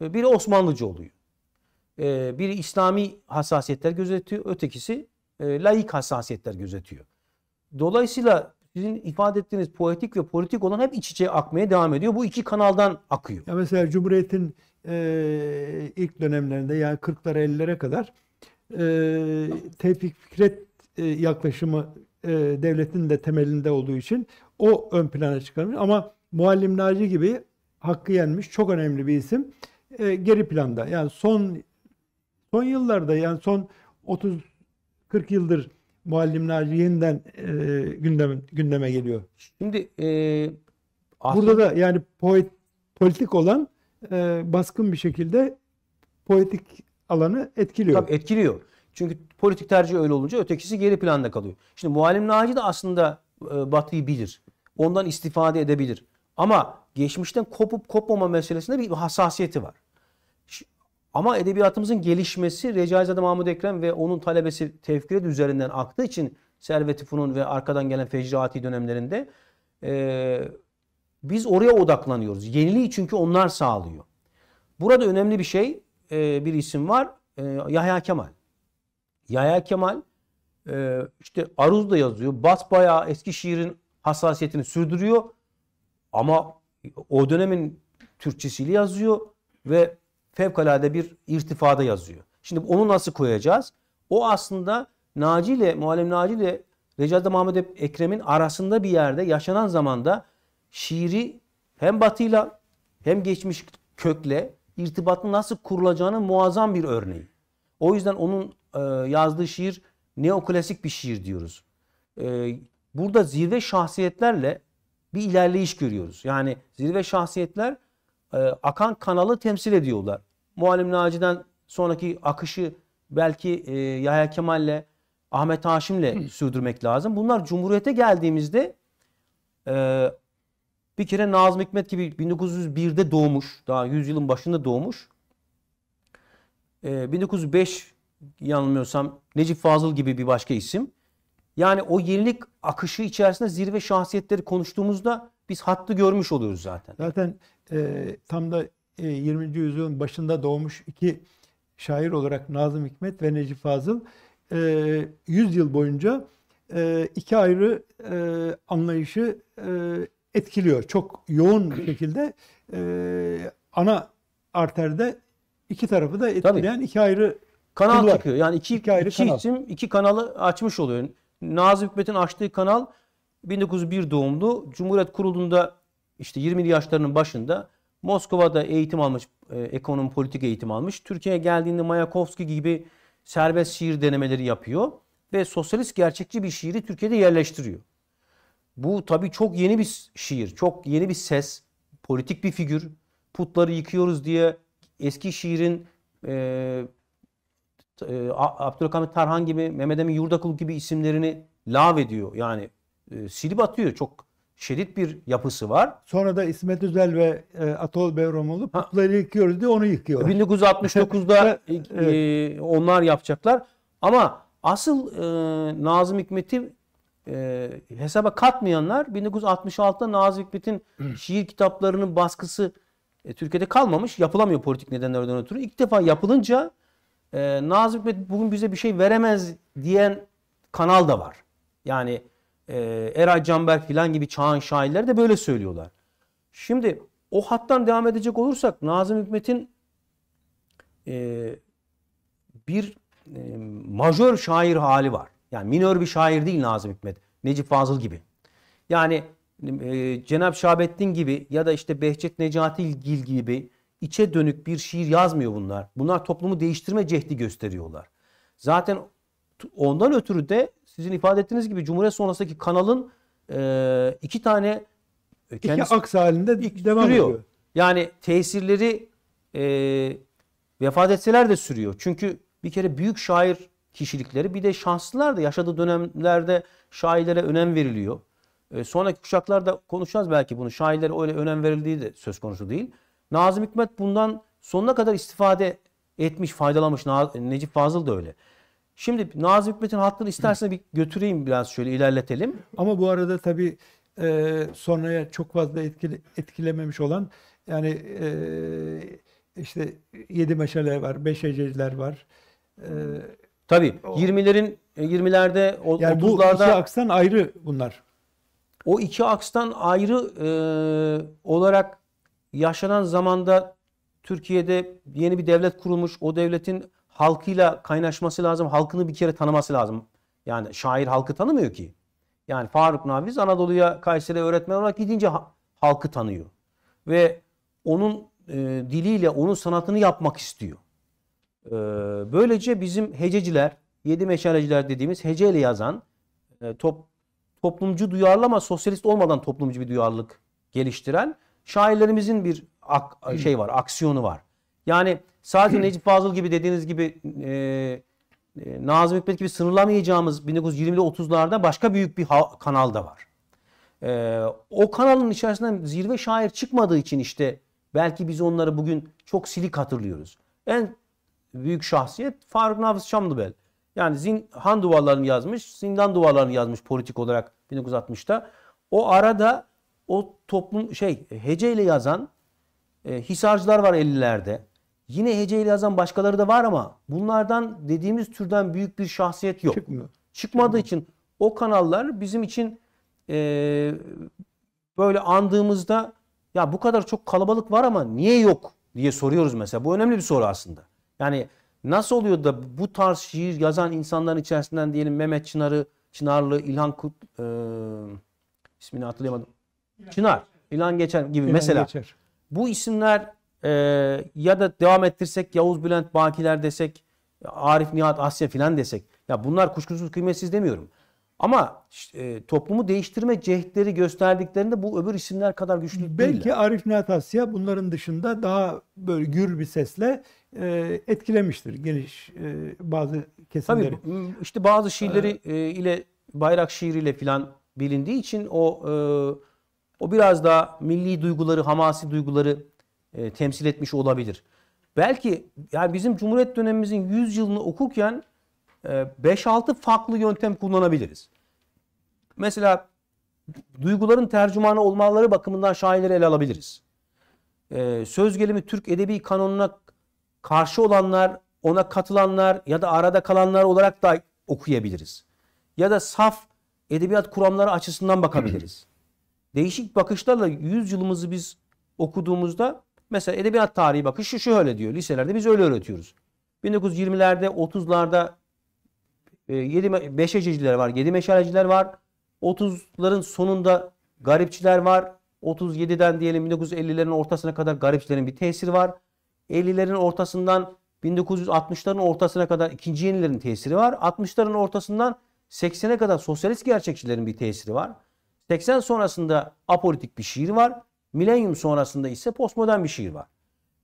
biri Osmanlıcı oluyor. Ee, biri İslami hassasiyetler gözetiyor, ötekisi e, laik hassasiyetler gözetiyor. Dolayısıyla sizin ifade ettiğiniz poetik ve politik olan hep iç içe akmaya devam ediyor. Bu iki kanaldan akıyor. Ya mesela Cumhuriyet'in e, ilk dönemlerinde yani 40'lar 50'lere kadar e, Tevfik Fikret e, yaklaşımı e, devletin de temelinde olduğu için o ön plana çıkarmış. Ama Muallim Naci gibi hakkı yenmiş çok önemli bir isim e, geri planda. Yani son son yıllarda yani son 30 40 yıldır Muallim Naci yeniden e, gündeme, gündeme geliyor. Şimdi e, aslında... burada da yani poet, politik olan e, baskın bir şekilde politik alanı etkiliyor. Tabii etkiliyor. Çünkü politik tercih öyle olunca ötekisi geri planda kalıyor. Şimdi muallim Naci de aslında e, Batı'yı bilir. Ondan istifade edebilir. Ama geçmişten kopup kopmama meselesinde bir hassasiyeti var. Ama edebiyatımızın gelişmesi Recaizade Mahmut Ekrem ve onun talebesi Tevfiret üzerinden aktığı için Servet-i Funun ve arkadan gelen Fecrati dönemlerinde e, biz oraya odaklanıyoruz. Yeniliği çünkü onlar sağlıyor. Burada önemli bir şey, e, bir isim var. E, Yahya Kemal. Yahya Kemal e, işte Aruz da yazıyor. Bas bayağı eski şiirin hassasiyetini sürdürüyor. Ama o dönemin Türkçesiyle yazıyor ve fevkalade bir irtifada yazıyor. Şimdi onu nasıl koyacağız? O aslında Naci ile, Muallim Naci ile Recep Mahmut Ekrem'in arasında bir yerde yaşanan zamanda şiiri hem batıyla hem geçmiş kökle irtibatın nasıl kurulacağını muazzam bir örneği. O yüzden onun e, yazdığı şiir neoklasik bir şiir diyoruz. E, burada zirve şahsiyetlerle bir ilerleyiş görüyoruz. Yani zirve şahsiyetler e, akan kanalı temsil ediyorlar. Muallim Naci'den sonraki akışı belki Yahya Kemal'le Ahmet Haşim'le sürdürmek lazım. Bunlar Cumhuriyet'e geldiğimizde bir kere Nazım Hikmet gibi 1901'de doğmuş. Daha 100 yılın başında doğmuş. Ee, 1905 yanılmıyorsam Necip Fazıl gibi bir başka isim. Yani o yenilik akışı içerisinde zirve şahsiyetleri konuştuğumuzda biz hattı görmüş oluyoruz zaten. Zaten e, tam da e, 20. yüzyılın başında doğmuş iki şair olarak Nazım Hikmet ve Necip Fazıl e, 100 yıl boyunca e, iki ayrı e, anlayışı e, etkiliyor. Çok yoğun bir (clears throat) şekilde e, ana arterde iki tarafı da etkileyen Tabii. iki ayrı kanal var. çıkıyor. Yani iki, iki, ayrı iki kanal. isim iki kanalı açmış oluyor. Nazım Hikmet'in açtığı kanal 1901 doğumlu. Cumhuriyet kurulunda işte 20 yaşlarının başında Moskova'da eğitim almış, e, ekonomi politik eğitim almış. Türkiye'ye geldiğinde Mayakovski gibi serbest şiir denemeleri yapıyor ve sosyalist gerçekçi bir şiiri Türkiye'de yerleştiriyor. Bu tabii çok yeni bir şiir, çok yeni bir ses, politik bir figür. Putları yıkıyoruz diye eski şiirin e, e, Abdülhamit Tarhan gibi, Mehmet Emin Yurdakul gibi isimlerini lav ediyor. Yani e, silip atıyor. Çok şerit bir yapısı var. Sonra da İsmet Özel ve e, Atol Bevramoğlu putları yıkıyoruz diye onu yıkıyor. 1969'da e, (laughs) evet. e, onlar yapacaklar. Ama asıl e, Nazım Hikmet'i e, hesaba katmayanlar 1966'da Nazım Hikmet'in şiir kitaplarının baskısı e, Türkiye'de kalmamış. Yapılamıyor politik nedenlerden ötürü. İlk defa yapılınca e, Nazım Hikmet bugün bize bir şey veremez diyen kanal da var. Yani e, Eray Canberk filan gibi çağın şairleri de böyle söylüyorlar. Şimdi o hattan devam edecek olursak Nazım Hikmet'in e, bir e, majör şair hali var. Yani minör bir şair değil Nazım Hikmet. Necip Fazıl gibi. Yani e, Cenab Şahabettin gibi ya da işte Behçet Necati Gil gibi içe dönük bir şiir yazmıyor bunlar. Bunlar toplumu değiştirme cehdi gösteriyorlar. Zaten ondan ötürü de sizin ifade ettiğiniz gibi Cumhuriyet sonrasındaki kanalın e, iki tane e, kendisi, iki aks halinde devam sürüyor. ediyor. Yani tesirleri e, vefat etseler de sürüyor. Çünkü bir kere büyük şair kişilikleri. Bir de şanslılar da yaşadığı dönemlerde şairlere önem veriliyor. E, sonraki kuşaklarda konuşacağız belki bunu. Şairlere öyle önem verildiği de söz konusu değil. Nazım Hikmet bundan sonuna kadar istifade etmiş, faydalamış. Necip Fazıl da öyle. Şimdi Nazım Hikmet'in hakkını istersen bir götüreyim biraz şöyle ilerletelim. Ama bu arada tabii e, sonraya çok fazla etkile, etkilememiş olan yani e, işte yedi meşale var, beş ececiler var. E, Tabii o. 20'lerin 20'lerde e, yani bu iki akstan ayrı bunlar. O iki akstan ayrı e, olarak yaşanan zamanda Türkiye'de yeni bir devlet kurulmuş. O devletin halkıyla kaynaşması lazım. Halkını bir kere tanıması lazım. Yani şair halkı tanımıyor ki. Yani Faruk Naviz Anadolu'ya Kayseri'ye öğretmen olarak gidince halkı tanıyor. Ve onun e, diliyle onun sanatını yapmak istiyor. Ee, böylece bizim hececiler, yedi meşaleciler dediğimiz heceyle yazan e, top, toplumcu duyarlı ama sosyalist olmadan toplumcu bir duyarlılık geliştiren şairlerimizin bir ak, şey var, aksiyonu var. Yani sadece Necip Fazıl gibi dediğiniz gibi e, e Nazım Hikmet gibi sınırlamayacağımız 1920'li 30'larda başka büyük bir kanal da var. Ee, o kanalın içerisinde zirve şair çıkmadığı için işte belki biz onları bugün çok silik hatırlıyoruz. En büyük şahsiyet Faruk Nafiz Şamlıbel. Yani zin, han duvarlarını yazmış, zindan duvarlarını yazmış politik olarak 1960'ta. O arada o toplum şey heceyle yazan e, Hisarcılar var 50'lerde. Yine heceyle yazan başkaları da var ama bunlardan dediğimiz türden büyük bir şahsiyet yok. Çıkmıyor. Çıkmadığı Çıkmıyor. için o kanallar bizim için e, böyle andığımızda ya bu kadar çok kalabalık var ama niye yok diye soruyoruz mesela. Bu önemli bir soru aslında. Yani nasıl oluyor da bu tarz şiir yazan insanların içerisinden diyelim Mehmet Çınar'ı, Çınarlı, İlhan Kut, e, ismini hatırlayamadım. Çınar, İlhan Geçer gibi İlhan mesela. Geçer. Bu isimler e, ya da devam ettirsek Yavuz Bülent Bakiler desek, Arif Nihat Asya filan desek. Ya bunlar kuşkusuz kıymetsiz demiyorum. Ama e, toplumu değiştirme cehdleri gösterdiklerinde bu öbür isimler kadar güçlü değil. Belki Arif Nihat Asya bunların dışında daha böyle gür bir sesle e, etkilemiştir geniş e, bazı kesimleri. Tabii işte bazı şiirleri e, ile bayrak şiiriyle filan bilindiği için o o biraz daha milli duyguları, hamasi duyguları temsil etmiş olabilir. Belki yani bizim Cumhuriyet dönemimizin 100 yılını okurken 5-6 farklı yöntem kullanabiliriz. Mesela duyguların tercümanı olmaları bakımından şairleri ele alabiliriz. Söz gelimi Türk edebi kanonuna karşı olanlar, ona katılanlar ya da arada kalanlar olarak da okuyabiliriz. Ya da saf edebiyat kuramları açısından bakabiliriz. (clears throat) Değişik bakışlarla 100 yılımızı biz okuduğumuzda mesela edebiyat tarihi bakışı şöyle diyor. Liselerde biz öyle öğretiyoruz. 1920'lerde, 30'larda 7 e, beşeciciler var, 7 meşaleciler var. 30'ların sonunda garipçiler var. 37'den diyelim 1950'lerin ortasına kadar garipçilerin bir tesiri var. 50'lerin ortasından 1960'ların ortasına kadar ikinci yenilerin tesiri var. 60'ların ortasından 80'e kadar sosyalist gerçekçilerin bir tesiri var. 80 sonrasında apolitik bir şiir var. Milenyum sonrasında ise postmodern bir şiir var.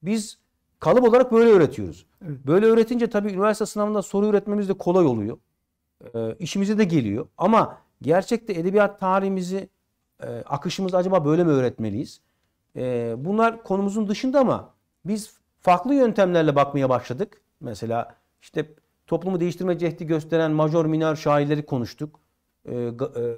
Biz kalıp olarak böyle öğretiyoruz. Evet. Böyle öğretince tabii üniversite sınavında soru üretmemiz de kolay oluyor. Ee, işimize de geliyor. Ama gerçekte edebiyat tarihimizi, e, akışımızı acaba böyle mi öğretmeliyiz? E, bunlar konumuzun dışında ama biz farklı yöntemlerle bakmaya başladık. Mesela işte toplumu değiştirme cehdi gösteren major minor şairleri konuştuk. Ee, e, yedi e,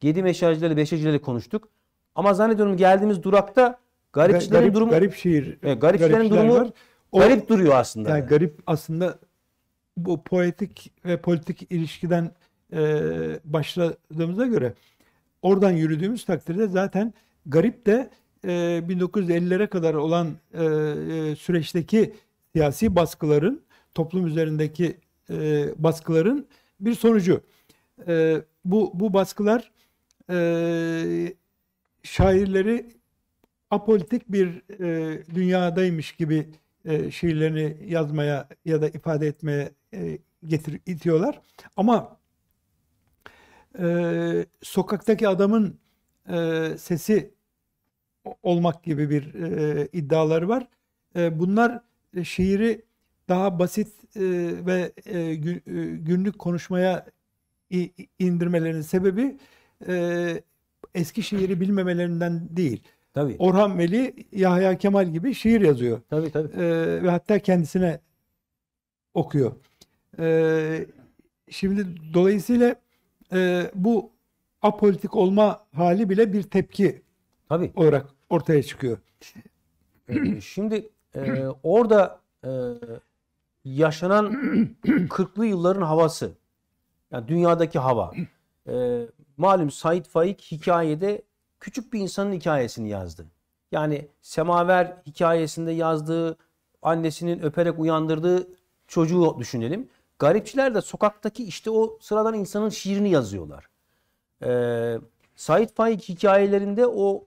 Gedi meşacileri, konuştuk. Ama zannediyorum geldiğimiz durakta garipçilerin garip, durumu... Garip şiir. E, garipçilerin durumu var. O, garip duruyor aslında. Yani, yani garip aslında bu poetik ve politik ilişkiden e, başladığımıza göre oradan yürüdüğümüz takdirde zaten garip de 1950'lere e, kadar olan e, e, süreçteki siyasi baskıların, toplum üzerindeki baskıların bir sonucu. Bu, bu baskılar şairleri apolitik bir dünyadaymış gibi şiirlerini yazmaya ya da ifade etmeye getir, itiyorlar. Ama e, sokaktaki adamın sesi olmak gibi bir e, iddiaları var. E, bunlar e, şiiri daha basit e, ve e, e günlük konuşmaya indirmelerinin sebebi e, eski şiiri bilmemelerinden değil. Tabii. Orhan Veli, Yahya Kemal gibi şiir yazıyor. Tabii tabii. E, ve hatta kendisine okuyor. E, şimdi dolayısıyla e, bu apolitik olma hali bile bir tepki Tabii. olarak ortaya çıkıyor. Ee, şimdi e, orada e, yaşanan 40'lı (clears throat) yılların havası, yani dünyadaki hava. E, malum Said Faik hikayede küçük bir insanın hikayesini yazdı. Yani Semaver hikayesinde yazdığı annesinin öperek uyandırdığı çocuğu düşünelim. Garipçiler de sokaktaki işte o sıradan insanın şiirini yazıyorlar. Ee, Said Faik hikayelerinde o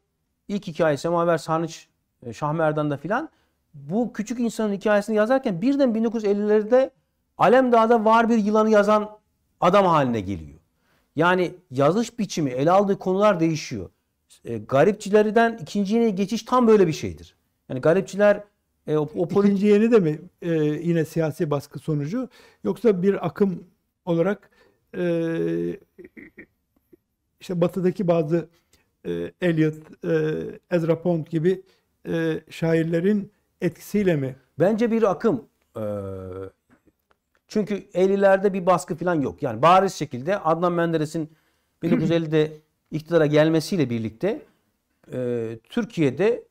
ilk hikaye Semaver Sarnıç, e, Şahmerdan'da filan bu küçük insanın hikayesini yazarken birden 1950'lerde Alemdağ'da var bir yılanı yazan adam haline geliyor. Yani yazış biçimi, ele aldığı konular değişiyor. E, garipçilerden ikinci yeni geçiş tam böyle bir şeydir. Yani garipçiler e, o, o politik... İkinci yeni de mi e, yine siyasi baskı sonucu yoksa bir akım olarak e, işte batıdaki bazı e, Eliot, e, Ezra Pound gibi e, şairlerin etkisiyle mi? Bence bir akım. E, çünkü 50'lerde bir baskı falan yok. Yani bariz şekilde Adnan Menderes'in 1950'de (clears throat) iktidara gelmesiyle birlikte Türkiye'de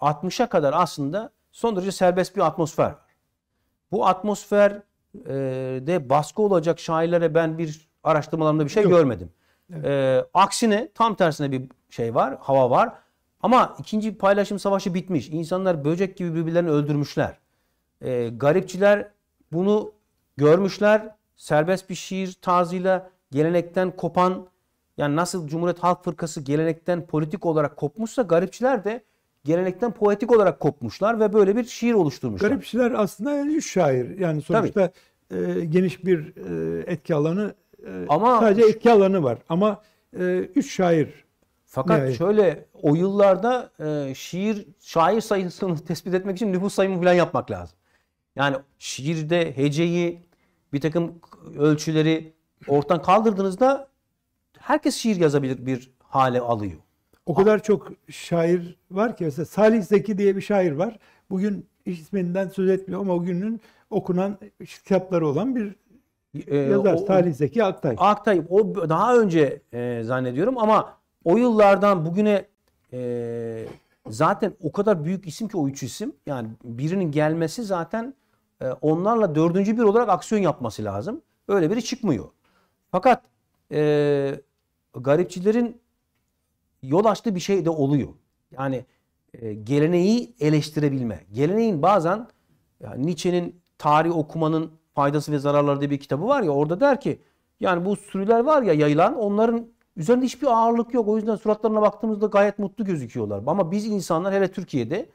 60'a kadar aslında son derece serbest bir atmosfer var. Bu atmosferde baskı olacak şairlere ben bir araştırmalarımda bir şey Yok. görmedim. Evet. E, aksine tam tersine bir şey var, hava var. Ama ikinci paylaşım savaşı bitmiş. İnsanlar böcek gibi birbirlerini öldürmüşler. E, garipçiler bunu görmüşler. Serbest bir şiir tarzıyla gelenekten kopan yani nasıl Cumhuriyet Halk Fırkası gelenekten politik olarak kopmuşsa garipçiler de gelenekten poetik olarak kopmuşlar ve böyle bir şiir oluşturmuşlar. Garipçiler aslında üç şair. Yani sonuçta e, geniş bir e, etki alanı ama sadece etki alanı var. Ama e, üç şair. Fakat yani. şöyle o yıllarda e, şiir şair sayısını (laughs) tespit etmek için nüfus sayımı falan yapmak lazım. Yani şiirde heceyi, bir takım ölçüleri ortadan kaldırdığınızda herkes şiir yazabilir bir hale alıyor. O kadar çok şair var ki mesela Salih Zeki diye bir şair var. Bugün isminden söz etmiyor ama o günün okunan kitapları olan bir e, Yazar o, Salih Zeki Aktay. Aktay. O daha önce e, zannediyorum ama o yıllardan bugüne e, zaten o kadar büyük isim ki o üç isim. Yani birinin gelmesi zaten e, onlarla dördüncü bir olarak aksiyon yapması lazım. Öyle biri çıkmıyor. Fakat e, garipçilerin yol açtığı bir şey de oluyor. Yani e, geleneği eleştirebilme. Geleneğin bazen yani Nietzsche'nin tarih okumanın faydası ve zararları diye bir kitabı var ya orada der ki yani bu sürüler var ya yayılan onların üzerinde hiçbir ağırlık yok. O yüzden suratlarına baktığımızda gayet mutlu gözüküyorlar. Ama biz insanlar hele Türkiye'de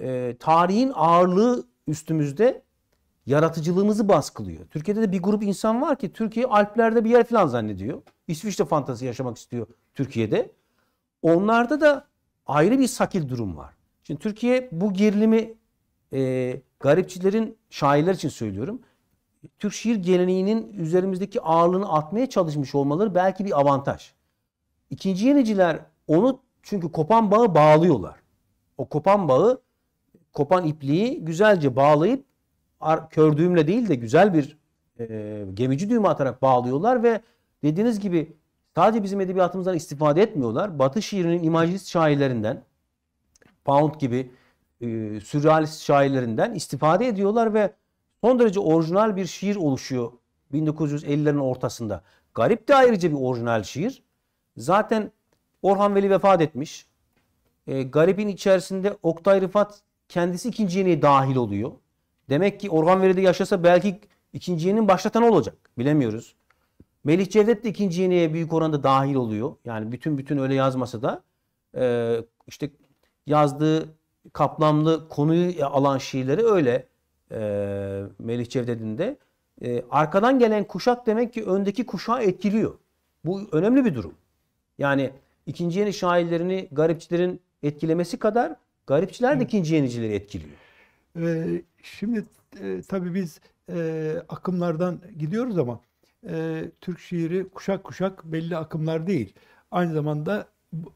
e, tarihin ağırlığı üstümüzde yaratıcılığımızı baskılıyor. Türkiye'de de bir grup insan var ki Türkiye Alplerde bir yer falan zannediyor. İsviçre fantazi yaşamak istiyor Türkiye'de. Onlarda da ayrı bir sakil durum var. Şimdi Türkiye bu gerilimi e, Garipçilerin, şairler için söylüyorum. Türk şiir geleneğinin üzerimizdeki ağırlığını atmaya çalışmış olmaları belki bir avantaj. İkinci yeniciler onu çünkü kopan bağı bağlıyorlar. O kopan bağı, kopan ipliği güzelce bağlayıp kör düğümle değil de güzel bir e, gemici düğümü atarak bağlıyorlar ve dediğiniz gibi sadece bizim edebiyatımızdan istifade etmiyorlar. Batı şiirinin imajist şairlerinden Pound gibi, e, sürrealist şairlerinden istifade ediyorlar ve son derece orijinal bir şiir oluşuyor 1950'lerin ortasında. Garip de ayrıca bir orijinal şiir. Zaten Orhan Veli vefat etmiş. E, garip'in içerisinde Oktay Rıfat kendisi ikinci yeniye dahil oluyor. Demek ki Orhan Veli de yaşasa belki ikinci yeninin başlatanı olacak. Bilemiyoruz. Melih Cevdet de ikinci yeniye büyük oranda dahil oluyor. Yani bütün bütün öyle yazmasa da e, işte yazdığı kaplamlı konuyu alan şiirleri öyle e, Melih Cevdet'in de. E, arkadan gelen kuşak demek ki öndeki kuşağı etkiliyor. Bu önemli bir durum. Yani ikinci yeni şairlerini garipçilerin etkilemesi kadar garipçiler de evet. ikinci yenicileri etkiliyor. Ee, şimdi e, tabii biz e, akımlardan gidiyoruz ama e, Türk şiiri kuşak kuşak belli akımlar değil. Aynı zamanda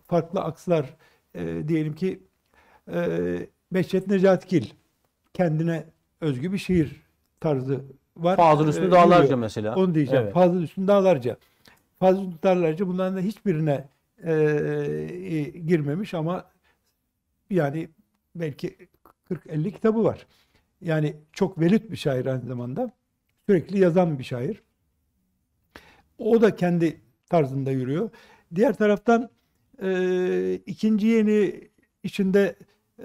farklı akslar e, diyelim ki e, Behçet Necatgil kendine özgü bir şiir tarzı var. Fazıl Üstün ee, Dağlarca biliyor. mesela. Onu diyeceğim. Evet. Fazıl Üstün Dağlarca. Fazıl Üstün Dağlarca bunların da hiçbirine e, e girmemiş ama yani belki 40-50 kitabı var. Yani çok velüt bir şair aynı zamanda. Sürekli yazan bir şair. O da kendi tarzında yürüyor. Diğer taraftan e, ikinci yeni içinde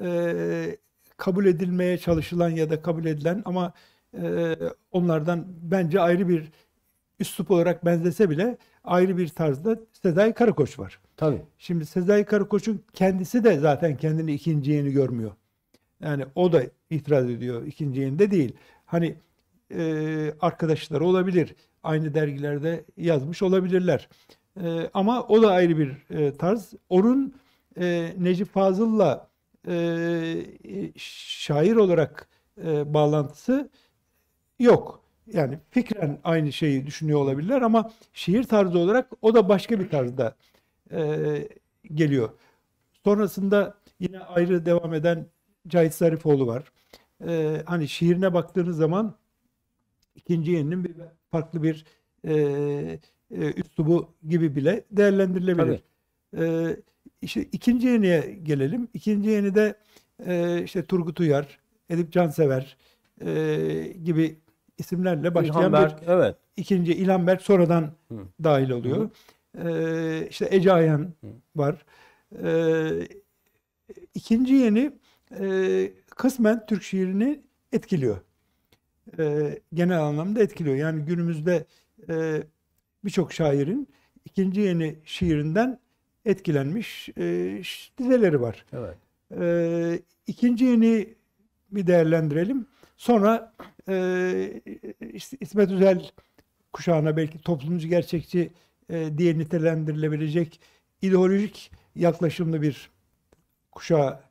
e, kabul edilmeye çalışılan ya da kabul edilen ama e, onlardan bence ayrı bir üslup olarak benzese bile ayrı bir tarzda Sezai Karakoç var. Tabii. Şimdi Sezai Karakoç'un kendisi de zaten kendini ikinci yeni görmüyor. Yani o da itiraz ediyor ikinci yenide değil. Hani e, arkadaşları olabilir. Aynı dergilerde yazmış olabilirler. E, ama o da ayrı bir e, tarz. Onun e, Necip Fazıl'la e, e, şair olarak e, bağlantısı yok. Yani fikren aynı şeyi düşünüyor olabilirler ama şiir tarzı olarak o da başka bir tarzda e, geliyor. Sonrasında yine ayrı devam eden Cahit Zarifoğlu var. E, hani şiirine baktığınız zaman ikinci yeninin bir farklı bir e, e, üslubu gibi bile değerlendirilebilir. Tabii. E, işte ikinci yeniye gelelim. İkinci yeni de e, işte Turgut Uyar, Edip Cansever e, gibi isimlerle başlayan İlhan Berk, bir evet. ikinci İlhan Berk sonradan Hı. dahil oluyor. Hı. E, işte Ece Ayhan Hı. var. E, ikinci yeni e, kısmen Türk şiirini etkiliyor. E, genel anlamda etkiliyor. Yani günümüzde e, birçok şairin ikinci yeni şiirinden etkilenmiş e, dizeleri var. Evet. E, ikinci yeni bir değerlendirelim. Sonra e, İsmet Özel kuşağına belki toplumcu gerçekçi e, diye nitelendirilebilecek ideolojik yaklaşımlı bir kuşağa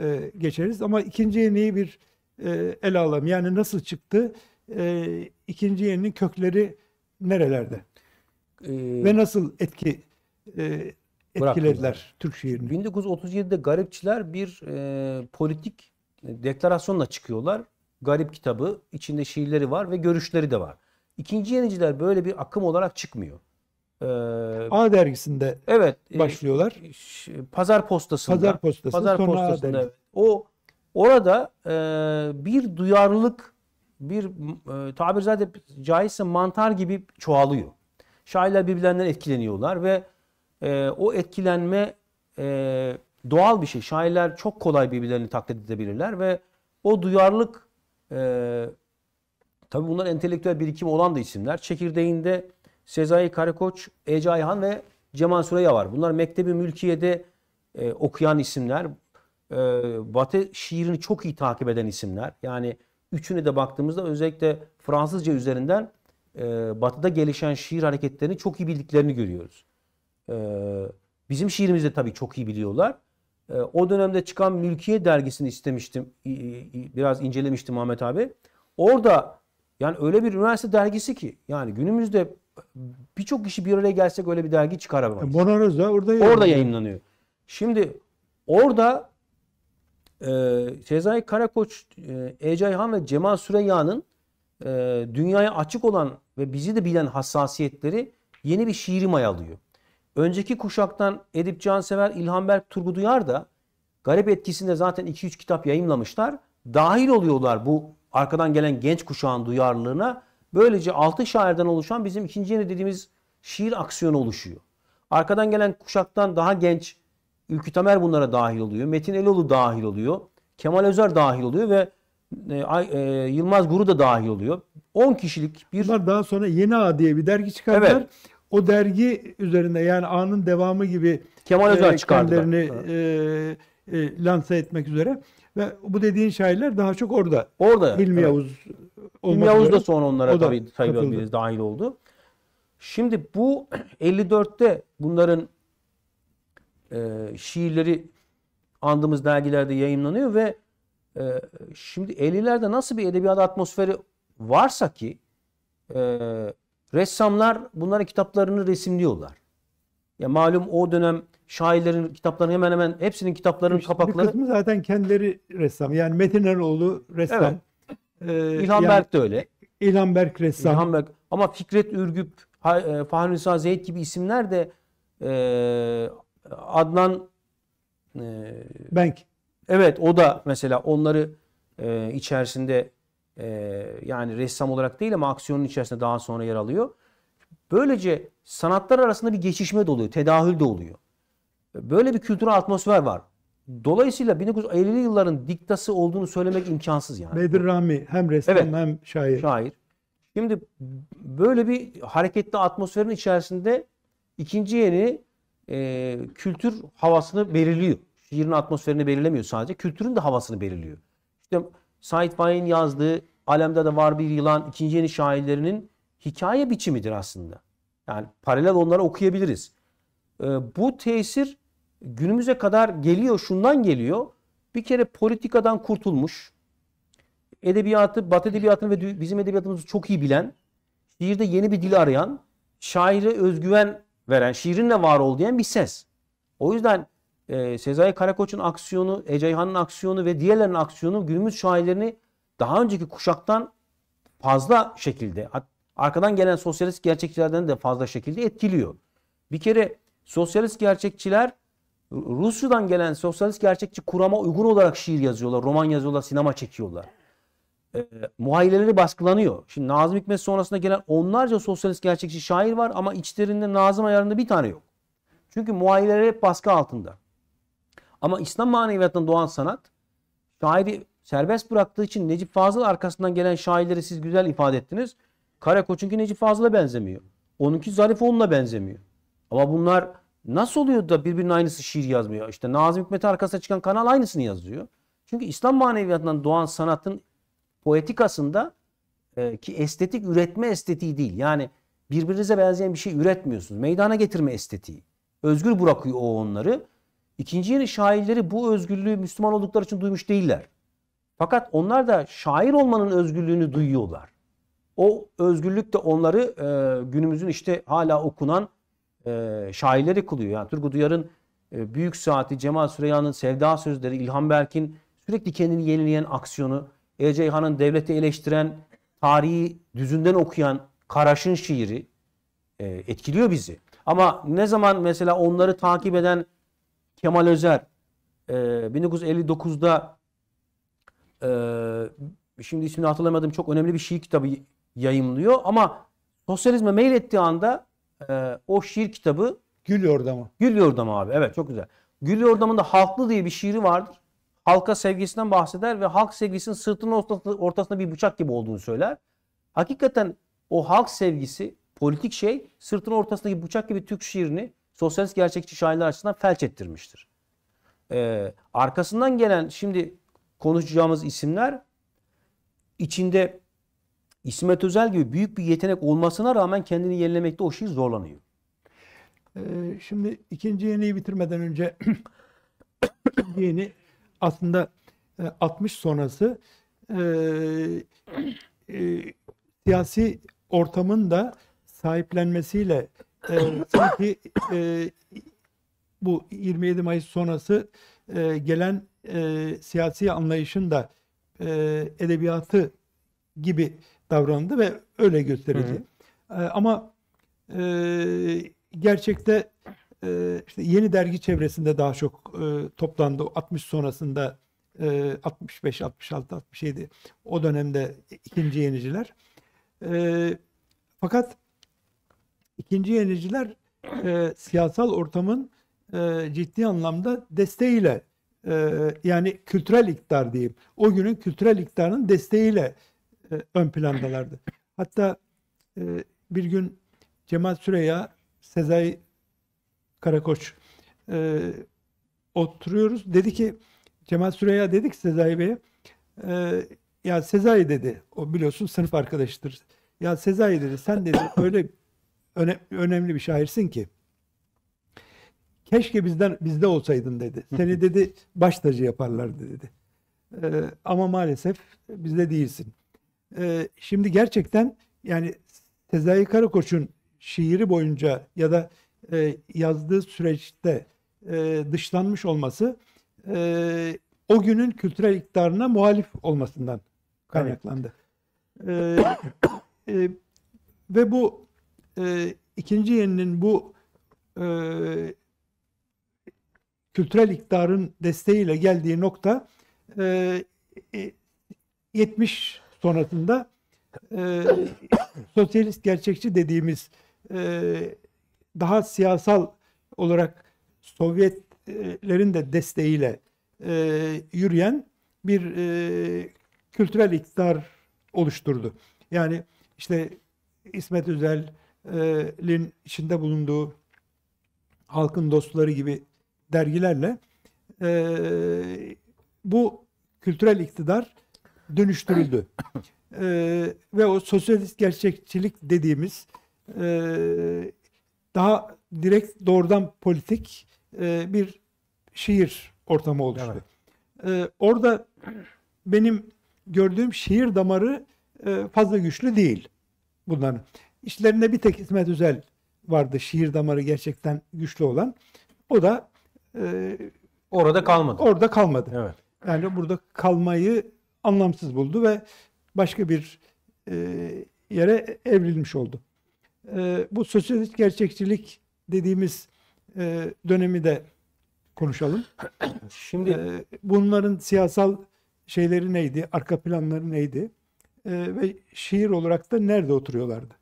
e, geçeriz. Ama ikinci yeniyi bir e, ele alalım. Yani nasıl çıktı? E, ikinci yeninin kökleri nerelerde? Ee, Ve nasıl etki e, etkilediler Türk şiirini. 1937'de garipçiler bir e, politik e, deklarasyonla çıkıyorlar. Garip kitabı, içinde şiirleri var ve görüşleri de var. İkinci yeniciler böyle bir akım olarak çıkmıyor. Ee, A dergisinde evet, e, başlıyorlar. E, Pazar postasında. Pazar postasında. Pazar postasında. O orada e, bir duyarlılık, bir e, tabir zaten caizse mantar gibi çoğalıyor. Şairler birbirlerinden etkileniyorlar ve e, o etkilenme e, doğal bir şey. Şairler çok kolay birbirlerini taklit edebilirler ve o duyarlılık e, tabi bunlar entelektüel birikim olan da isimler. Çekirdeğinde Sezai Karakoç, Ece Ayhan ve Cemal Süreya var. Bunlar Mektebi Mülkiye'de e, okuyan isimler. E, Batı şiirini çok iyi takip eden isimler. Yani üçüne de baktığımızda özellikle Fransızca üzerinden e, Batı'da gelişen şiir hareketlerini çok iyi bildiklerini görüyoruz. Ee, bizim şiirimizi tabii çok iyi biliyorlar. Ee, o dönemde çıkan Mülkiye dergisini istemiştim. Biraz incelemiştim Ahmet abi. Orada yani öyle bir üniversite dergisi ki yani günümüzde birçok kişi bir araya gelsek öyle bir dergi çıkaramayız. E, Bonaroz da orada yayınlanıyor. Orada yayınlanıyor. Şimdi orada e, Sezai Karakoç, e, Ayhan ve Cemal Süreyya'nın e, dünyaya açık olan ve bizi de bilen hassasiyetleri yeni bir şiiri mayalıyor önceki kuşaktan Edip Cansever, İlhan Berk, Turgut Uyar da Garip etkisinde zaten 2-3 kitap yayımlamışlar. Dahil oluyorlar bu arkadan gelen genç kuşağın duyarlılığına. Böylece altı şairden oluşan bizim ikinci yeni dediğimiz şiir aksiyonu oluşuyor. Arkadan gelen kuşaktan daha genç Ülkü Tamer bunlara dahil oluyor. Metin Eloğlu dahil oluyor. Kemal Özer dahil oluyor ve e, e, Yılmaz Guru da dahil oluyor. 10 kişilik bir... Bunlar daha sonra Yeni A diye bir dergi çıkarlar. Evet o dergi üzerinde yani anın devamı gibi Kemal e, Özal e, kendilerini e, e, lanse etmek üzere. Ve bu dediğin şairler daha çok orada. Orada. Hilmi evet. Hilmi Yavuz da son onlara o tabii sayabiliriz dahil oldu. Şimdi bu 54'te (clears throat) bunların e, şiirleri andığımız dergilerde yayınlanıyor ve e, şimdi 50'lerde nasıl bir edebiyat atmosferi varsa ki e, Ressamlar bunların kitaplarını resimliyorlar. Ya malum o dönem şairlerin kitaplarının hemen hemen hepsinin kitaplarının kapakları. Bir kısmı zaten kendileri ressam. Yani Metin Eroğlu ressam. Evet. Ee, İlhan yani, Berk de öyle. İlhan Berk ressam. İlhan Berk. Ama Fikret Ürgüp, e, Fahri Nisa Zeyd gibi isimler de e, Adnan e, Bank. Evet o da mesela onları e, içerisinde ee, yani ressam olarak değil ama aksiyonun içerisinde daha sonra yer alıyor. Böylece sanatlar arasında bir geçişme de oluyor, tedahül de oluyor. Böyle bir kültürel atmosfer var. Dolayısıyla 1950'li yılların diktası olduğunu söylemek imkansız yani. Bedir Rami hem ressam evet, hem şair. Şair. Şimdi böyle bir hareketli atmosferin içerisinde ikinci yeni e, kültür havasını belirliyor. Şiirin atmosferini belirlemiyor sadece. Kültürün de havasını belirliyor. İşte Said Faik'in yazdığı Alemde de var bir yılan ikinci yeni şairlerinin hikaye biçimidir aslında. Yani paralel onları okuyabiliriz. E, bu tesir günümüze kadar geliyor şundan geliyor. Bir kere politikadan kurtulmuş, edebiyatı, Batı edebiyatını ve bizim edebiyatımızı çok iyi bilen, şiirde yeni bir dil arayan, şaire özgüven veren, şiirinle var ol diyen bir ses. O yüzden e, Sezai Karakoç'un aksiyonu, Ece Ayhan'ın aksiyonu ve diğerlerinin aksiyonu günümüz şairlerini daha önceki kuşaktan fazla şekilde arkadan gelen sosyalist gerçekçilerden de fazla şekilde etkiliyor. Bir kere sosyalist gerçekçiler Rusya'dan gelen sosyalist gerçekçi kurama uygun olarak şiir yazıyorlar, roman yazıyorlar, sinema çekiyorlar. E, ee, muhayyileleri baskılanıyor. Şimdi Nazım Hikmet sonrasında gelen onlarca sosyalist gerçekçi şair var ama içlerinde Nazım ayarında bir tane yok. Çünkü muhayyileler hep baskı altında. Ama İslam maneviyatından doğan sanat şairi serbest bıraktığı için Necip Fazıl arkasından gelen şairleri siz güzel ifade ettiniz. Karakoç'unki Necip Fazıl'a benzemiyor. Onunki Zarifoğlu'na benzemiyor. Ama bunlar nasıl oluyor da birbirinin aynısı şiir yazmıyor? İşte Nazım Hikmet'e arkasına çıkan kanal aynısını yazıyor. Çünkü İslam maneviyatından doğan sanatın poetikasında e, ki estetik üretme estetiği değil. Yani birbirinize benzeyen bir şey üretmiyorsunuz. Meydana getirme estetiği. Özgür bırakıyor o onları. İkinci yeni şairleri bu özgürlüğü Müslüman oldukları için duymuş değiller. Fakat onlar da şair olmanın özgürlüğünü duyuyorlar. O özgürlük de onları e, günümüzün işte hala okunan e, şairleri kılıyor. Yani Turgut Uyar'ın e, Büyük Saati, Cemal Süreyya'nın Sevda Sözleri, İlhan Berk'in sürekli kendini yenileyen aksiyonu, Ece Han'ın devleti eleştiren, tarihi düzünden okuyan Karaş'ın şiiri e, etkiliyor bizi. Ama ne zaman mesela onları takip eden Kemal Özer e, 1959'da e, şimdi ismini hatırlamadığım çok önemli bir şiir kitabı yayımlıyor ama sosyalizme mail ettiği anda e, o şiir kitabı Gül Yordamı. Gül Yordamı abi evet çok güzel. Gül Yordamı'nda Halklı diye bir şiiri vardır. Halka sevgisinden bahseder ve halk sevgisinin sırtının ortasında, ortasında bir bıçak gibi olduğunu söyler. Hakikaten o halk sevgisi politik şey sırtının ortasındaki bıçak gibi Türk şiirini sosyalist gerçekçi şairler açısından felç ettirmiştir. Ee, arkasından gelen şimdi konuşacağımız isimler içinde İsmet Özel gibi büyük bir yetenek olmasına rağmen kendini yenilemekte o şey zorlanıyor. Ee, şimdi ikinci yeniyi bitirmeden önce (clears throat) yeni aslında 60 e, sonrası e, e, siyasi ortamın da sahiplenmesiyle e, sanki e, bu 27 Mayıs sonrası e, gelen e, siyasi anlayışın da e, edebiyatı gibi davrandı ve öyle gösterildi. Hı hı. E, ama e, gerçekte e, işte yeni dergi çevresinde daha çok e, toplandı. 60 sonrasında e, 65, 66, 67 o dönemde ikinci yeniciler. E, fakat ikinci yeniciler e, siyasal ortamın e, ciddi anlamda desteğiyle ee, yani kültürel iktidar diyeyim. O günün kültürel iktidarının desteğiyle e, ön plandalardı. Hatta e, bir gün Cemal Süreya, Sezai Karakoç e, oturuyoruz. Dedi ki Cemal Süreya dedik Sezai Bey'e ya Sezai dedi o biliyorsun sınıf arkadaşıdır. Ya Sezai dedi sen dedi öyle öne, önemli bir şairsin ki keşke bizden bizde olsaydın dedi. Seni dedi baş tacı yaparlardı dedi. Ee, ama maalesef bizde değilsin. Ee, şimdi gerçekten yani Sezai Karakoç'un şiiri boyunca ya da e, yazdığı süreçte e, dışlanmış olması e, o günün kültürel iktidarına muhalif olmasından kaynaklandı. Evet. E, e, ve bu e, ikinci yeninin bu e, kültürel iktidarın desteğiyle geldiği nokta e, 70 e, sonrasında e, sosyalist gerçekçi dediğimiz e, daha siyasal olarak Sovyetlerin de desteğiyle e, yürüyen bir e, kültürel iktidar oluşturdu. Yani işte İsmet Özel'in içinde bulunduğu halkın dostları gibi dergilerle e, bu kültürel iktidar dönüştürüldü. (laughs) e, ve o sosyalist gerçekçilik dediğimiz e, daha direkt doğrudan politik e, bir şiir ortamı oluştu. Evet. E, orada benim gördüğüm şiir damarı e, fazla güçlü değil bunların. İşlerinde bir tek İsmet Özel vardı şiir damarı gerçekten güçlü olan. O da ee, orada kalmadı. Orada kalmadı. Evet. Yani burada kalmayı anlamsız buldu ve başka bir e, yere evrilmiş oldu. E, bu sosyalist gerçekçilik dediğimiz e, dönemi de konuşalım. Şimdi e, bunların siyasal şeyleri neydi, arka planları neydi e, ve şiir olarak da nerede oturuyorlardı?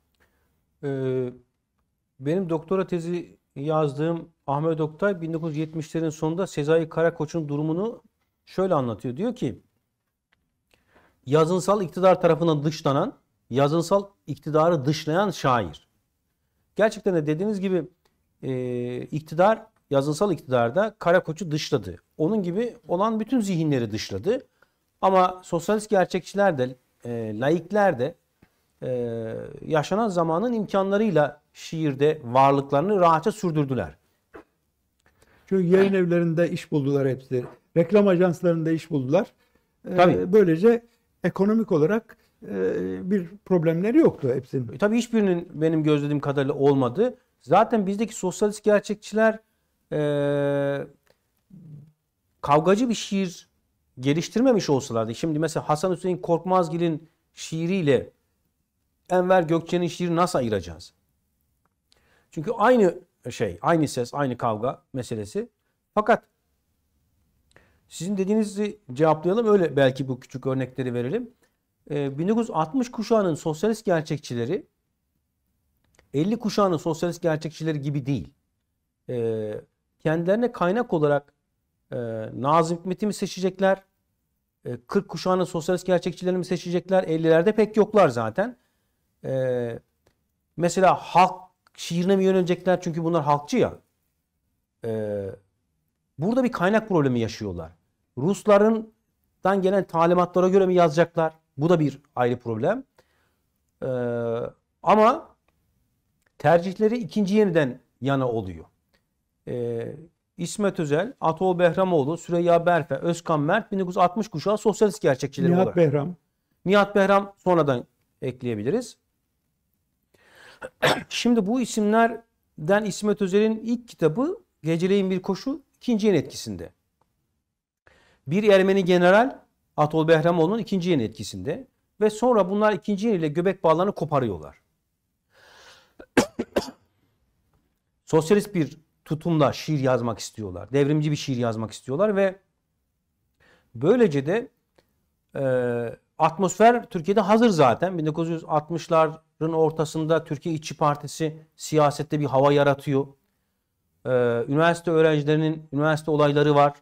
E, benim doktora tezi yazdığım Ahmet Oktay 1970'lerin sonunda Sezai Karakoç'un durumunu şöyle anlatıyor. Diyor ki yazınsal iktidar tarafından dışlanan, yazınsal iktidarı dışlayan şair. Gerçekten de dediğiniz gibi e, iktidar, yazınsal iktidarda Karakoç'u dışladı. Onun gibi olan bütün zihinleri dışladı. Ama sosyalist gerçekçiler de, e, laikler de ee, yaşanan zamanın imkanlarıyla şiirde varlıklarını rahatça sürdürdüler. Çünkü yayın evlerinde iş buldular hepsi. Reklam ajanslarında iş buldular. Ee, Tabii. Böylece ekonomik olarak e, bir problemleri yoktu hepsinin. E, tabii hiçbirinin benim gözlediğim kadarıyla olmadı. Zaten bizdeki sosyalist gerçekçiler e, kavgacı bir şiir geliştirmemiş olsalardı. Şimdi mesela Hasan Hüseyin Korkmazgil'in şiiriyle Enver Gökçe'nin şiirini nasıl ayıracağız? Çünkü aynı şey, aynı ses, aynı kavga meselesi. Fakat sizin dediğinizi cevaplayalım. Öyle belki bu küçük örnekleri verelim. Ee, 1960 kuşağının sosyalist gerçekçileri 50 kuşağının sosyalist gerçekçileri gibi değil. Ee, kendilerine kaynak olarak e, Nazım Hikmet'i mi seçecekler? E, ee, 40 kuşağının sosyalist gerçekçilerini mi seçecekler? 50'lerde pek yoklar zaten e, mesela halk şiirine mi yönelecekler? Çünkü bunlar halkçı ya. E, burada bir kaynak problemi yaşıyorlar. Rusların dan gelen talimatlara göre mi yazacaklar? Bu da bir ayrı problem. E, ama tercihleri ikinci yeniden yana oluyor. E, İsmet Özel, Atol Behramoğlu, Süreyya Berfe, Özkan Mert 1960 kuşağı sosyalist gerçekçileri Nihat olarak. Behram. Nihat Behram sonradan ekleyebiliriz. Şimdi bu isimlerden İsmet Özel'in ilk kitabı Geceleyin Bir Koşu ikinci yeni etkisinde. Bir Ermeni general Atol Behramoğlu'nun ikinci yeni etkisinde ve sonra bunlar ikinci yeniyle göbek bağlarını koparıyorlar. (coughs) Sosyalist bir tutumla şiir yazmak istiyorlar. Devrimci bir şiir yazmak istiyorlar ve böylece de e, atmosfer Türkiye'de hazır zaten. 1960'lar ortasında Türkiye İşçi Partisi siyasette bir hava yaratıyor. Ee, üniversite öğrencilerinin üniversite olayları var.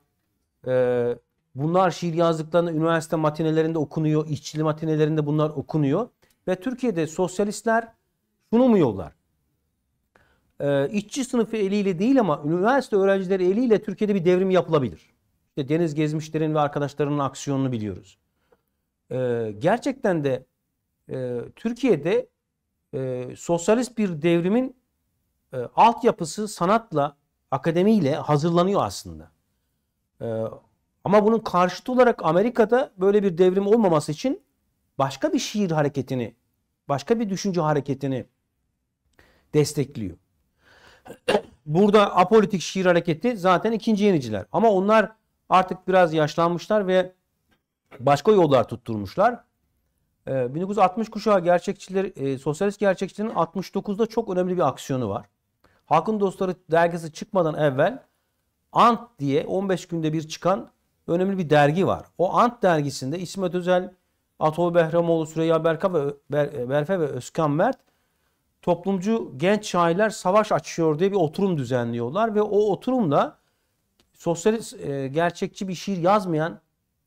Ee, bunlar şiir yazdıklarını üniversite matinelerinde okunuyor, işçili matinelerinde bunlar okunuyor. Ve Türkiye'de sosyalistler şunu mu yollar? Ee, işçi sınıfı eliyle değil ama üniversite öğrencileri eliyle Türkiye'de bir devrim yapılabilir. İşte Deniz Gezmişler'in ve arkadaşlarının aksiyonunu biliyoruz. Ee, gerçekten de e, Türkiye'de e, sosyalist bir devrimin e, altyapısı sanatla, akademiyle hazırlanıyor aslında. E, ama bunun karşıtı olarak Amerika'da böyle bir devrim olmaması için başka bir şiir hareketini, başka bir düşünce hareketini destekliyor. (clears throat) Burada apolitik şiir hareketi zaten ikinci yeniciler. Ama onlar artık biraz yaşlanmışlar ve başka yollar tutturmuşlar. 1960 ee, kuşağı gerçekçileri, e, sosyalist gerçekçilerin 69'da çok önemli bir aksiyonu var. Halkın Dostları dergisi çıkmadan evvel Ant diye 15 günde bir çıkan önemli bir dergi var. O Ant dergisinde İsmet Özel, Atol Behramoğlu, Süreyya Berka ve Ber, e, Berfe ve Özkan Mert toplumcu genç şairler savaş açıyor diye bir oturum düzenliyorlar ve o oturumla sosyalist e, gerçekçi bir şiir yazmayan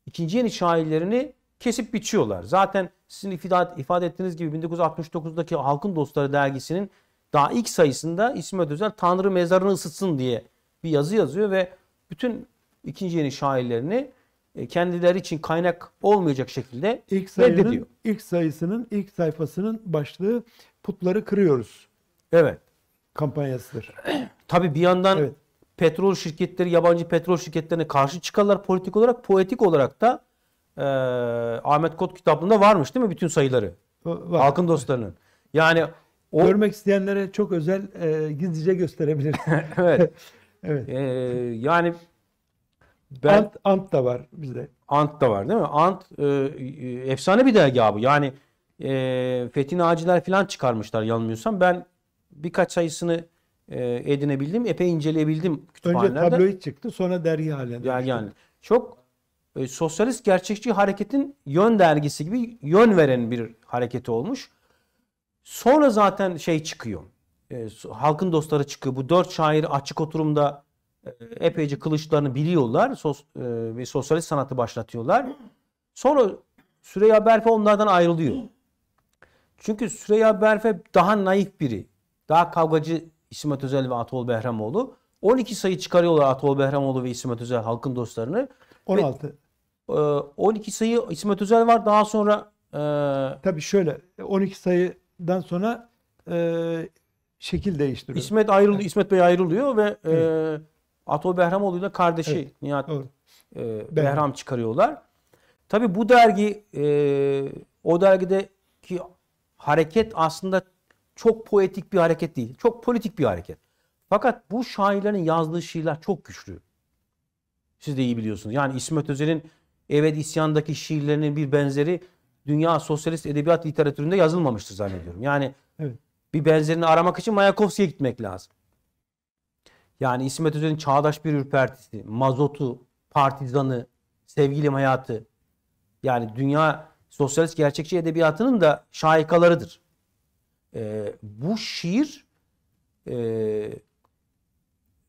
ikinci yeni şairlerini kesip biçiyorlar. Zaten sizin ifade, ifade ettiğiniz gibi 1969'daki Halkın Dostları dergisinin daha ilk sayısında İsmet Özel Tanrı mezarını ısıtsın diye bir yazı yazıyor ve bütün ikinci yeni şairlerini e, kendileri için kaynak olmayacak şekilde ilk sayının, reddediyor. İlk sayısının ilk sayfasının başlığı putları kırıyoruz. Evet. Kampanyasıdır. (clears throat) Tabii bir yandan evet. petrol şirketleri yabancı petrol şirketlerine karşı çıkarlar politik olarak poetik olarak da e, Ahmet Kod kitabında varmış değil mi bütün sayıları? Var. Halkın dostlarının. Yani o... Görmek isteyenlere çok özel e, gizlice gösterebilir. (laughs) evet. (laughs) evet. Ee, yani ben... Ant, Ant da var bizde. Ant da var değil mi? Ant e, e, efsane bir dergi abi. Yani e, Fethi Naciler falan çıkarmışlar yanılmıyorsam. Ben birkaç sayısını e, edinebildim. Epey inceleyebildim kütüphanelerde. Önce tabloid çıktı sonra dergi haline. Yani, yani çok e, sosyalist gerçekçi hareketin yön dergisi gibi yön veren bir hareketi olmuş. Sonra zaten şey çıkıyor. E, halkın dostları çıkıyor. Bu dört şair açık oturumda e, epeyce kılıçlarını biliyorlar. Sos, e, ve sosyalist sanatı başlatıyorlar. Sonra Süreyya Berfe onlardan ayrılıyor. Çünkü Süreyya Berfe daha naif biri. Daha kavgacı İsmet Özel ve Atol Behramoğlu. 12 sayı çıkarıyorlar Atol Behramoğlu ve İsmet Özel halkın dostlarını. 16. Ve, e, 12 sayı İsmet Özel var. Daha sonra e... tabii şöyle 12 sayıdan sonra e, şekil değiştiriyor. İsmet ayrıldı. Evet. İsmet Bey ayrılıyor ve e, evet. e, Atol Behramoğlu kardeşi evet. Nihat e, Behram çıkarıyorlar. Tabii bu dergi e, o dergideki hareket aslında çok poetik bir hareket değil. Çok politik bir hareket. Fakat bu şairlerin yazdığı şiirler çok güçlü. Siz de iyi biliyorsunuz. Yani İsmet Özel'in Evet İsyan'daki şiirlerinin bir benzeri dünya sosyalist edebiyat literatüründe yazılmamıştır zannediyorum. Yani evet. bir benzerini aramak için Mayakovski'ye gitmek lazım. Yani İsmet Özel'in çağdaş bir ürpertisi, mazotu, partizanı, sevgilim hayatı. Yani dünya sosyalist gerçekçi edebiyatının da şaikalarıdır. E, ee, bu şiir e,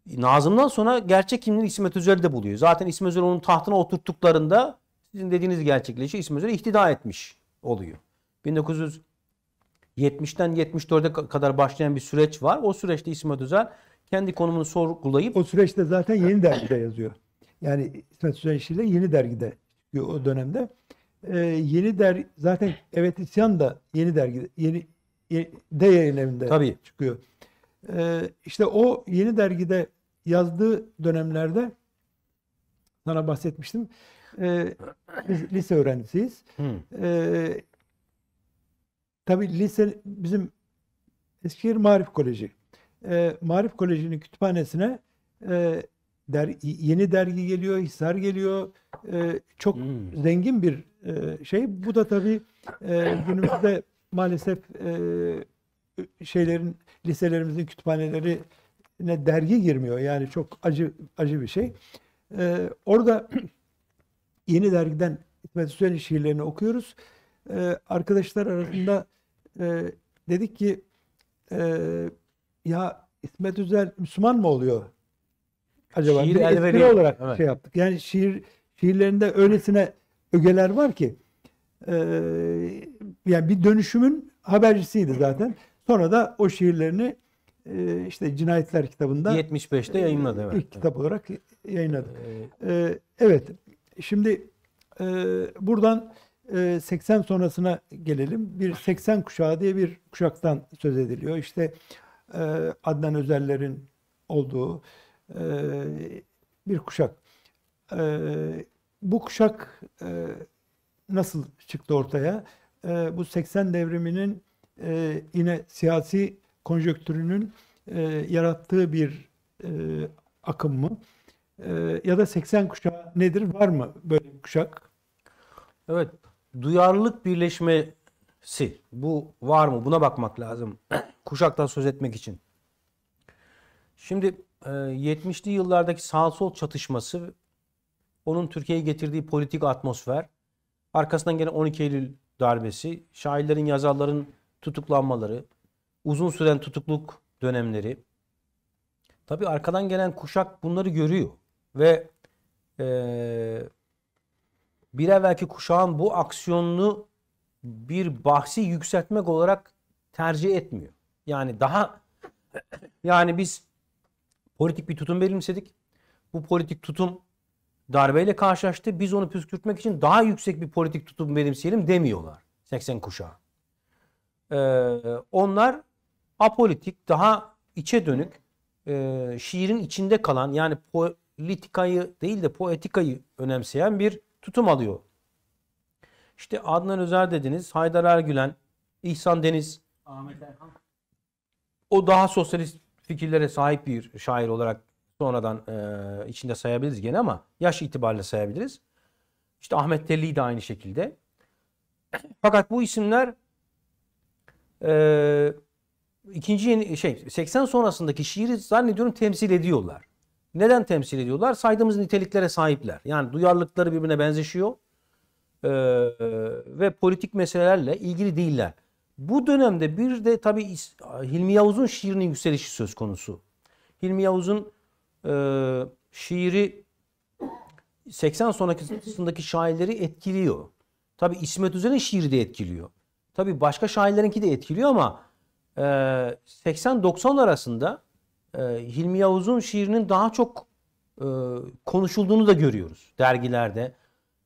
Nazım'dan sonra gerçek kimliğini İsmet Özel de buluyor. Zaten İsmet Özel onun tahtına oturttuklarında sizin dediğiniz gerçekleşiyor. İsmet Özel ihtida etmiş oluyor. 1970'ten 74'e kadar başlayan bir süreç var. O süreçte İsmet Özel kendi konumunu sorgulayıp... O süreçte zaten yeni dergide yazıyor. Yani İsmet Özel işiyle yeni dergide o dönemde. Ee, yeni der zaten Evet İsyan da yeni dergide yeni, yeni de yayın evinde Tabii. çıkıyor e, işte o yeni dergide yazdığı dönemlerde sana bahsetmiştim. E, biz lise öğrencisiyiz. E, tabii lise bizim Eskişehir Marif Koleji. E, Marif Koleji'nin kütüphanesine e, der, yeni dergi geliyor, Hisar geliyor. E, çok hmm. zengin bir e, şey. Bu da tabii e, günümüzde maalesef e, şeylerin liselerimizin kütüphaneleri ne dergi girmiyor. Yani çok acı acı bir şey. Ee, orada (clears throat) yeni dergiden İsmet Hüseyin şiirlerini okuyoruz. Ee, arkadaşlar arasında e, dedik ki e, ya İsmet Özel Müslüman mı oluyor? Acaba şiir bir veriyor. olarak evet. şey yaptık. Yani şiir şiirlerinde öylesine ögeler var ki e, yani bir dönüşümün habercisiydi zaten. Sonra da o şiirlerini e, işte Cinayetler kitabında 75'te e, yayınladı. Evet. İlk kitap olarak yayınladık. E, evet. Şimdi buradan 80 sonrasına gelelim. Bir 80 kuşağı diye bir kuşaktan söz ediliyor. İşte Adnan Özeller'in olduğu bir kuşak. bu kuşak nasıl çıktı ortaya? bu 80 devriminin e, yine siyasi konjöktürünün e, yarattığı bir e, akım mı? E, ya da 80 kuşağı nedir? Var mı böyle bir kuşak? Evet. Duyarlılık birleşmesi. Bu var mı? Buna bakmak lazım. (clears throat) Kuşaktan söz etmek için. Şimdi e, 70'li yıllardaki sağ sol çatışması onun Türkiye'ye getirdiği politik atmosfer, arkasından gelen 12 Eylül darbesi, şairlerin, yazarların tutuklanmaları, uzun süren tutukluk dönemleri. Tabi arkadan gelen kuşak bunları görüyor ve e, bir evvelki kuşağın bu aksiyonunu bir bahsi yükseltmek olarak tercih etmiyor. Yani daha yani biz politik bir tutum benimsedik. Bu politik tutum darbeyle karşılaştı. Biz onu püskürtmek için daha yüksek bir politik tutum benimseyelim demiyorlar. 80 kuşağı. Ee, onlar apolitik, daha içe dönük, e, şiirin içinde kalan yani politikayı değil de poetikayı önemseyen bir tutum alıyor. İşte Adnan Özer dediniz, Haydar Ergülen, İhsan Deniz, Ahmet Erhan. O daha sosyalist fikirlere sahip bir şair olarak sonradan e, içinde sayabiliriz gene ama yaş itibariyle sayabiliriz. İşte Ahmet Telli de aynı şekilde. Fakat bu isimler e, ikinci yeni, şey 80 sonrasındaki şiiri zannediyorum temsil ediyorlar. Neden temsil ediyorlar? Saydığımız niteliklere sahipler. Yani duyarlılıkları birbirine benzeşiyor e, ve politik meselelerle ilgili değiller. Bu dönemde bir de tabii Hilmi Yavuz'un şiirinin yükselişi söz konusu. Hilmi Yavuz'un e, şiiri 80 sonrasındaki şairleri etkiliyor. Tabi İsmet Özel'in şiiri de etkiliyor. Tabi başka şairlerinki de etkiliyor ama 80-90 e, arasında e, Hilmi Yavuz'un şiirinin daha çok e, konuşulduğunu da görüyoruz dergilerde.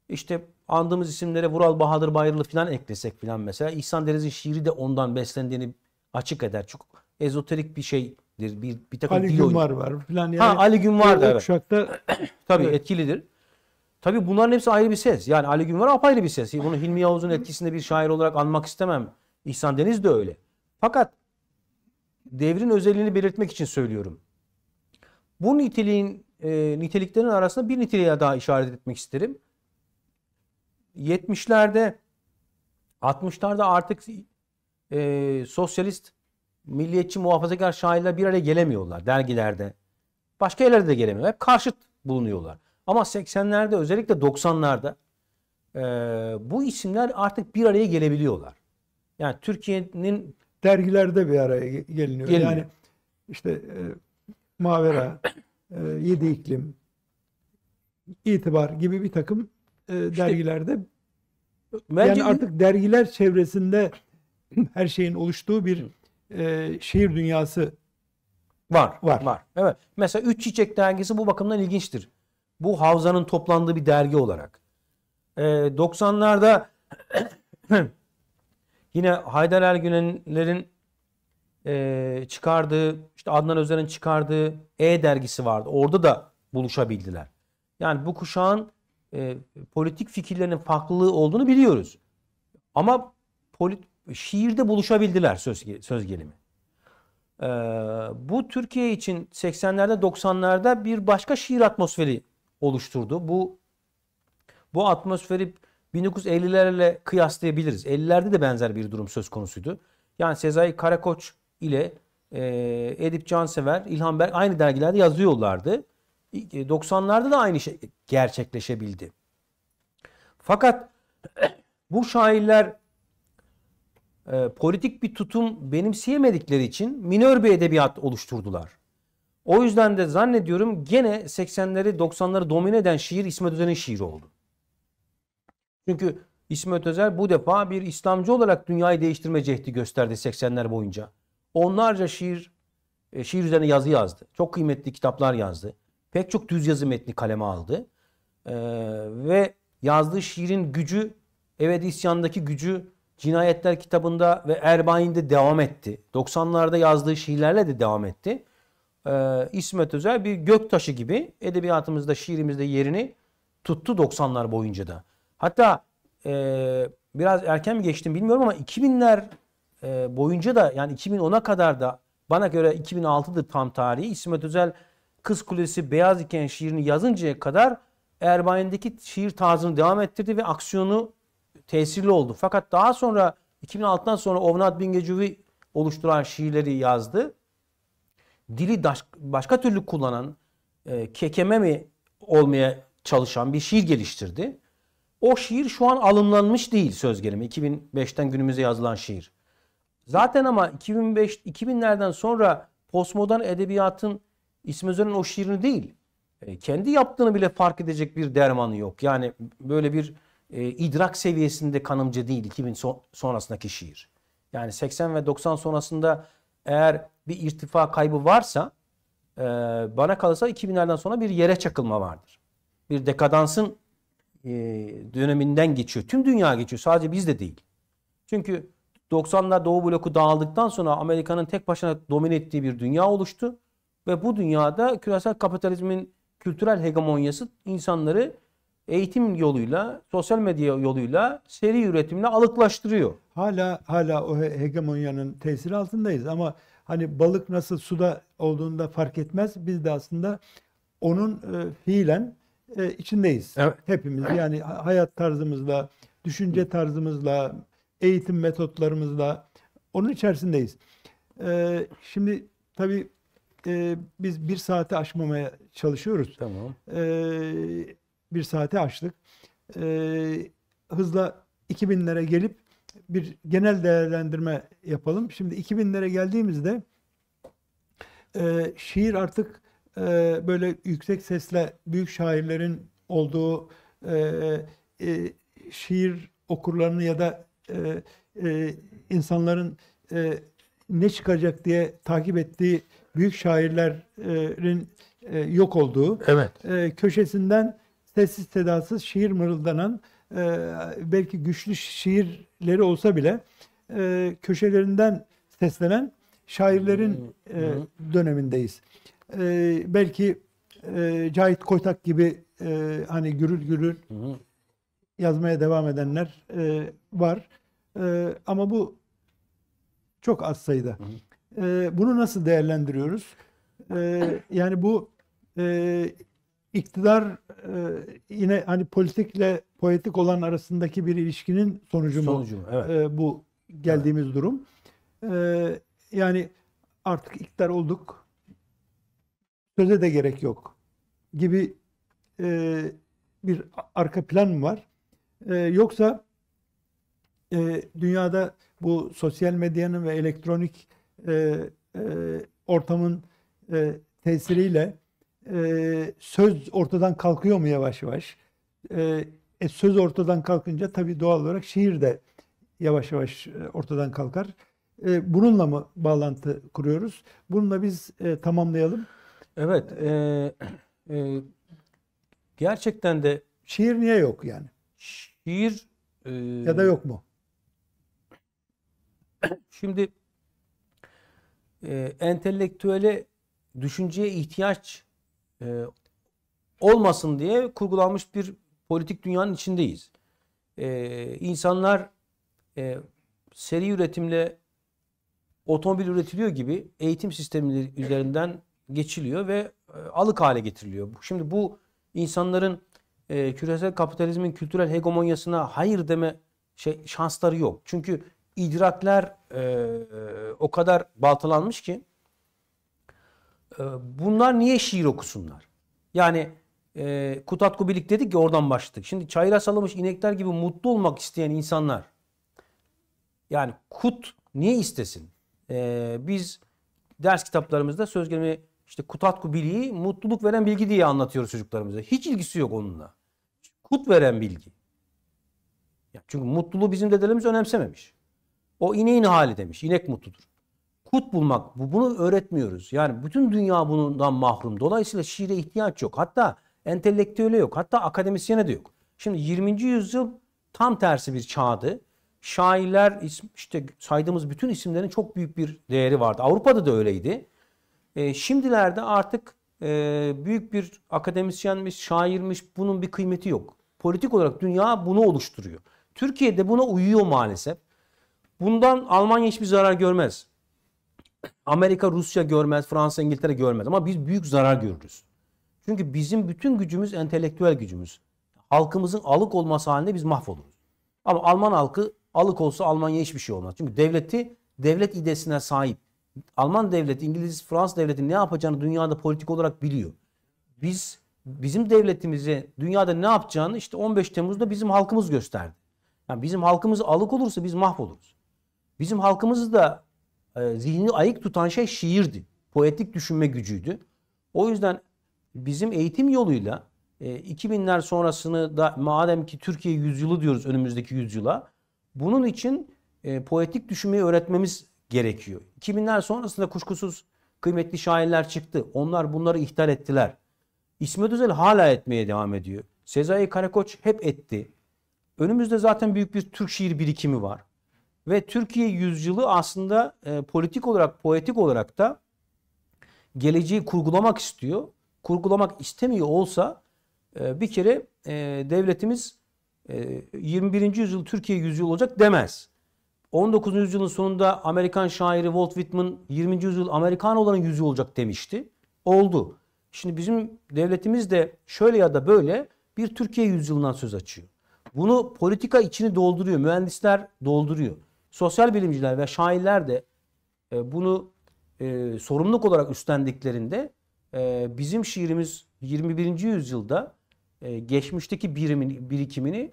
İşte andığımız isimlere Vural Bahadır Bayırlı falan eklesek falan mesela İhsan Deniz'in şiiri de ondan beslendiğini açık eder. Çok ezoterik bir şeydir. Bir, bir takım Ali Günvar oyun. var falan. Yani ha, Ali var da evet. Kuşakta... Tabii evet. etkilidir. Tabi bunların hepsi ayrı bir ses. Yani Ali Günver apayrı bir ses. Bunu Hilmi Yavuz'un etkisinde bir şair olarak anmak istemem. İhsan Deniz de öyle. Fakat devrin özelliğini belirtmek için söylüyorum. Bu niteliğin e, niteliklerin arasında bir niteliğe daha işaret etmek isterim. 70'lerde 60'larda artık e, sosyalist milliyetçi muhafazakar şairler bir araya gelemiyorlar dergilerde. Başka yerlerde de gelemiyorlar. Hep karşıt bulunuyorlar. Ama 80'lerde özellikle 90'larda e, bu isimler artık bir araya gelebiliyorlar. Yani Türkiye'nin dergilerde bir araya geliniyor. geliniyor. Yani işte e, Mavera, e, Yedi İklim, İtibar gibi bir takım e, işte, dergilerde bence yani artık dergiler çevresinde (laughs) her şeyin oluştuğu bir e, şehir dünyası var. Var. Var. Evet. Mesela Üç Çiçek dergisi bu bakımdan ilginçtir. Bu havzanın toplandığı bir dergi olarak. E, ee, 90'larda (clears throat) yine Haydar Ergüner'in e, çıkardığı, işte Adnan Özer'in çıkardığı E dergisi vardı. Orada da buluşabildiler. Yani bu kuşağın e, politik fikirlerinin farklılığı olduğunu biliyoruz. Ama polit, şiirde buluşabildiler söz, söz gelimi. Ee, bu Türkiye için 80'lerde 90'larda bir başka şiir atmosferi oluşturdu. Bu bu atmosferi 1950'lerle kıyaslayabiliriz. 50'lerde de benzer bir durum söz konusuydu. Yani Sezai Karakoç ile e, Edip Cansever, İlhan Berk aynı dergilerde yazıyorlardı. 90'larda e, da aynı şey gerçekleşebildi. Fakat (clears throat) bu şairler e, politik bir tutum benimseyemedikleri için minör bir edebiyat oluşturdular. O yüzden de zannediyorum gene 80'leri 90'ları domine eden şiir İsmet Özel'in şiiri oldu. Çünkü İsmet Özel bu defa bir İslamcı olarak dünyayı değiştirme cehdi gösterdi 80'ler boyunca. Onlarca şiir e, şiir üzerine yazı yazdı. Çok kıymetli kitaplar yazdı. Pek çok düz yazı metni kaleme aldı. Ee, ve yazdığı şiirin gücü Evet İsyan'daki gücü Cinayetler kitabında ve Erbain'de devam etti. 90'larda yazdığı şiirlerle de devam etti e, İsmet Özel bir gök taşı gibi edebiyatımızda, şiirimizde yerini tuttu 90'lar boyunca da. Hatta e, biraz erken mi geçtim bilmiyorum ama 2000'ler e, boyunca da yani 2010'a kadar da bana göre 2006'dır tam tarihi İsmet Özel Kız Kulesi Beyaz iken şiirini yazıncaya kadar Erbayn'deki şiir tarzını devam ettirdi ve aksiyonu tesirli oldu. Fakat daha sonra 2006'dan sonra Ovnat Bingecivi oluşturan şiirleri yazdı dili başka türlü kullanan, e, kekeme mi olmaya çalışan bir şiir geliştirdi. O şiir şu an alımlanmış değil söz gelimi. 2005'ten günümüze yazılan şiir. Zaten ama 2005 2000'lerden sonra postmodern edebiyatın İsmi Özel'in o şiirini değil, e, kendi yaptığını bile fark edecek bir dermanı yok. Yani böyle bir e, idrak seviyesinde kanımcı değil 2000 so sonrasındaki şiir. Yani 80 ve 90 sonrasında eğer bir irtifa kaybı varsa e, bana kalırsa 2000'lerden sonra bir yere çakılma vardır. Bir dekadansın e, döneminden geçiyor. Tüm dünya geçiyor. Sadece biz de değil. Çünkü 90'lar Doğu bloku dağıldıktan sonra Amerika'nın tek başına domine ettiği bir dünya oluştu. Ve bu dünyada küresel kapitalizmin kültürel hegemonyası insanları eğitim yoluyla, sosyal medya yoluyla, seri üretimle alıklaştırıyor. Hala hala o hegemonyanın tesiri altındayız ama Hani balık nasıl suda olduğunda fark etmez. Biz de aslında onun e, fiilen e, içindeyiz. Evet. Hepimiz yani hayat tarzımızla, düşünce tarzımızla, eğitim metotlarımızla onun içerisindeyiz. E, şimdi tabii e, biz bir saati aşmamaya çalışıyoruz. Tamam. E, bir saati aştık. E, hızla 2000'lere gelip bir genel değerlendirme yapalım. Şimdi 2000'lere geldiğimizde e, şiir artık e, böyle yüksek sesle büyük şairlerin olduğu e, e, şiir okurlarını ya da e, e, insanların e, ne çıkacak diye takip ettiği büyük şairlerin e, yok olduğu evet. e, köşesinden sessiz sedasız şiir mırıldanan e, belki güçlü şiir sesleri olsa bile e, köşelerinden seslenen şairlerin e, dönemindeyiz. E, belki e, Cahit Koytak gibi e, hani gürül gürül yazmaya devam edenler e, var. E, ama bu çok az sayıda. E, bunu nasıl değerlendiriyoruz? E, yani bu e, iktidar e, yine hani politikle poetik olan arasındaki bir ilişkinin sonucu mu? Sonucu, evet. E, bu geldiğimiz evet. durum. E, yani artık iktidar olduk. Söze de gerek yok gibi e, bir arka plan mı var. E, yoksa e, dünyada bu sosyal medyanın ve elektronik e, e, ortamın e, tesiriyle e, söz ortadan kalkıyor mu yavaş yavaş? E, e, söz ortadan kalkınca tabii doğal olarak şiir de yavaş yavaş e, ortadan kalkar. E, bununla mı bağlantı kuruyoruz? Bununla biz e, tamamlayalım. Evet. E, e, gerçekten de... Şiir niye yok yani? Şiir... E, ya da yok mu? Şimdi e, entelektüele, düşünceye ihtiyaç e, olmasın diye kurgulanmış bir politik dünyanın içindeyiz. E, insanlar e, seri üretimle otomobil üretiliyor gibi eğitim sistemleri üzerinden geçiliyor ve e, alık hale getiriliyor. Şimdi bu insanların e, küresel kapitalizmin kültürel hegemonyasına hayır deme şey şansları yok. Çünkü idrakler e, e, o kadar baltalanmış ki ee, bunlar niye şiir okusunlar? Yani e, Kutat Kubilik dedik ki oradan başladık. Şimdi çayıra salamış inekler gibi mutlu olmak isteyen insanlar yani kut niye istesin? E, biz ders kitaplarımızda söz gelimi işte Kutatku Kubilik'i mutluluk veren bilgi diye anlatıyoruz çocuklarımıza. Hiç ilgisi yok onunla. Kut veren bilgi. Ya çünkü mutluluğu bizim dedelerimiz önemsememiş. O ineğin hali demiş. İnek mutludur kut bulmak. Bu, bunu öğretmiyoruz. Yani bütün dünya bundan mahrum. Dolayısıyla şiire ihtiyaç yok. Hatta entelektüele yok. Hatta akademisyene de yok. Şimdi 20. yüzyıl tam tersi bir çağdı. Şairler işte saydığımız bütün isimlerin çok büyük bir değeri vardı. Avrupa'da da öyleydi. E, şimdilerde artık e, büyük bir akademisyenmiş, şairmiş bunun bir kıymeti yok. Politik olarak dünya bunu oluşturuyor. Türkiye'de buna uyuyor maalesef. Bundan Almanya hiçbir zarar görmez. Amerika Rusya görmez, Fransa İngiltere görmez ama biz büyük zarar görürüz. Çünkü bizim bütün gücümüz entelektüel gücümüz. Halkımızın alık olması halinde biz mahvoluruz. Ama Alman halkı alık olsa Almanya hiçbir şey olmaz. Çünkü devleti devlet idesine sahip. Alman devleti, İngiliz, Fransa devleti ne yapacağını dünyada politik olarak biliyor. Biz bizim devletimizi dünyada ne yapacağını işte 15 Temmuz'da bizim halkımız gösterdi. Yani bizim halkımız alık olursa biz mahvoluruz. Bizim halkımızı da e, Zihnini ayık tutan şey şiirdi. Poetik düşünme gücüydü. O yüzden bizim eğitim yoluyla 2000'ler e, sonrasını da madem ki Türkiye yüzyılı diyoruz önümüzdeki yüzyıla bunun için e, poetik düşünmeyi öğretmemiz gerekiyor. 2000'ler sonrasında kuşkusuz kıymetli şairler çıktı. Onlar bunları ihtar ettiler. İsmet Özel hala etmeye devam ediyor. Sezai Karakoç hep etti. Önümüzde zaten büyük bir Türk şiir birikimi var. Ve Türkiye yüzyılı aslında e, politik olarak, poetik olarak da geleceği kurgulamak istiyor. Kurgulamak istemiyor olsa e, bir kere e, devletimiz e, 21. yüzyıl Türkiye yüzyılı olacak demez. 19. yüzyılın sonunda Amerikan şairi Walt Whitman 20. yüzyıl Amerikan olanın yüzyıl olacak demişti. Oldu. Şimdi bizim devletimiz de şöyle ya da böyle bir Türkiye yüzyılından söz açıyor. Bunu politika içini dolduruyor. Mühendisler dolduruyor sosyal bilimciler ve şairler de e, bunu e, sorumluluk olarak üstlendiklerinde e, bizim şiirimiz 21. yüzyılda geçmişteki birimin, birikimini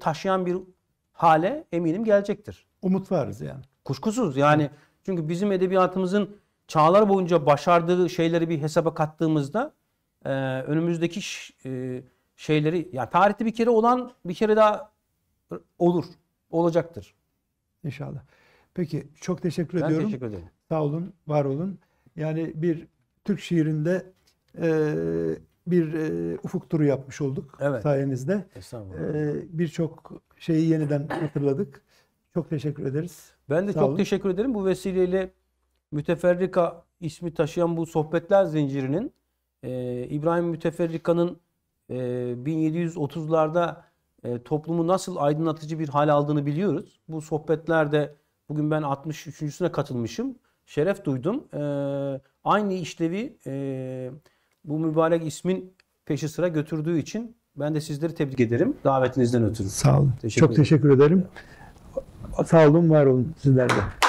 taşıyan bir hale eminim gelecektir. Umut varız yani. Kuşkusuz yani çünkü bizim edebiyatımızın çağlar boyunca başardığı şeyleri bir hesaba kattığımızda önümüzdeki şeyleri yani tarihte bir kere olan bir kere daha olur olacaktır. İnşallah. Peki çok teşekkür ben ediyorum. teşekkür ederim. Sağ olun, var olun. Yani bir Türk şiirinde e, bir e, ufuk turu yapmış olduk evet. sayenizde. Estağfurullah. E, Birçok şeyi yeniden hatırladık. Çok teşekkür ederiz. Ben de Sağ çok olun. teşekkür ederim. Bu vesileyle Müteferrika ismi taşıyan bu sohbetler zincirinin e, İbrahim Müteferrika'nın e, 1730'larda e, toplumu nasıl aydınlatıcı bir hal aldığını biliyoruz. Bu sohbetlerde bugün ben 63.süne katılmışım. Şeref duydum. E, aynı işlevi e, bu mübarek ismin peşi sıra götürdüğü için ben de sizleri tebrik ederim. Davetinizden ötürü. Sağ olun. Teşekkür Çok ederim. teşekkür ederim. Sağ olun, var olun sizler de.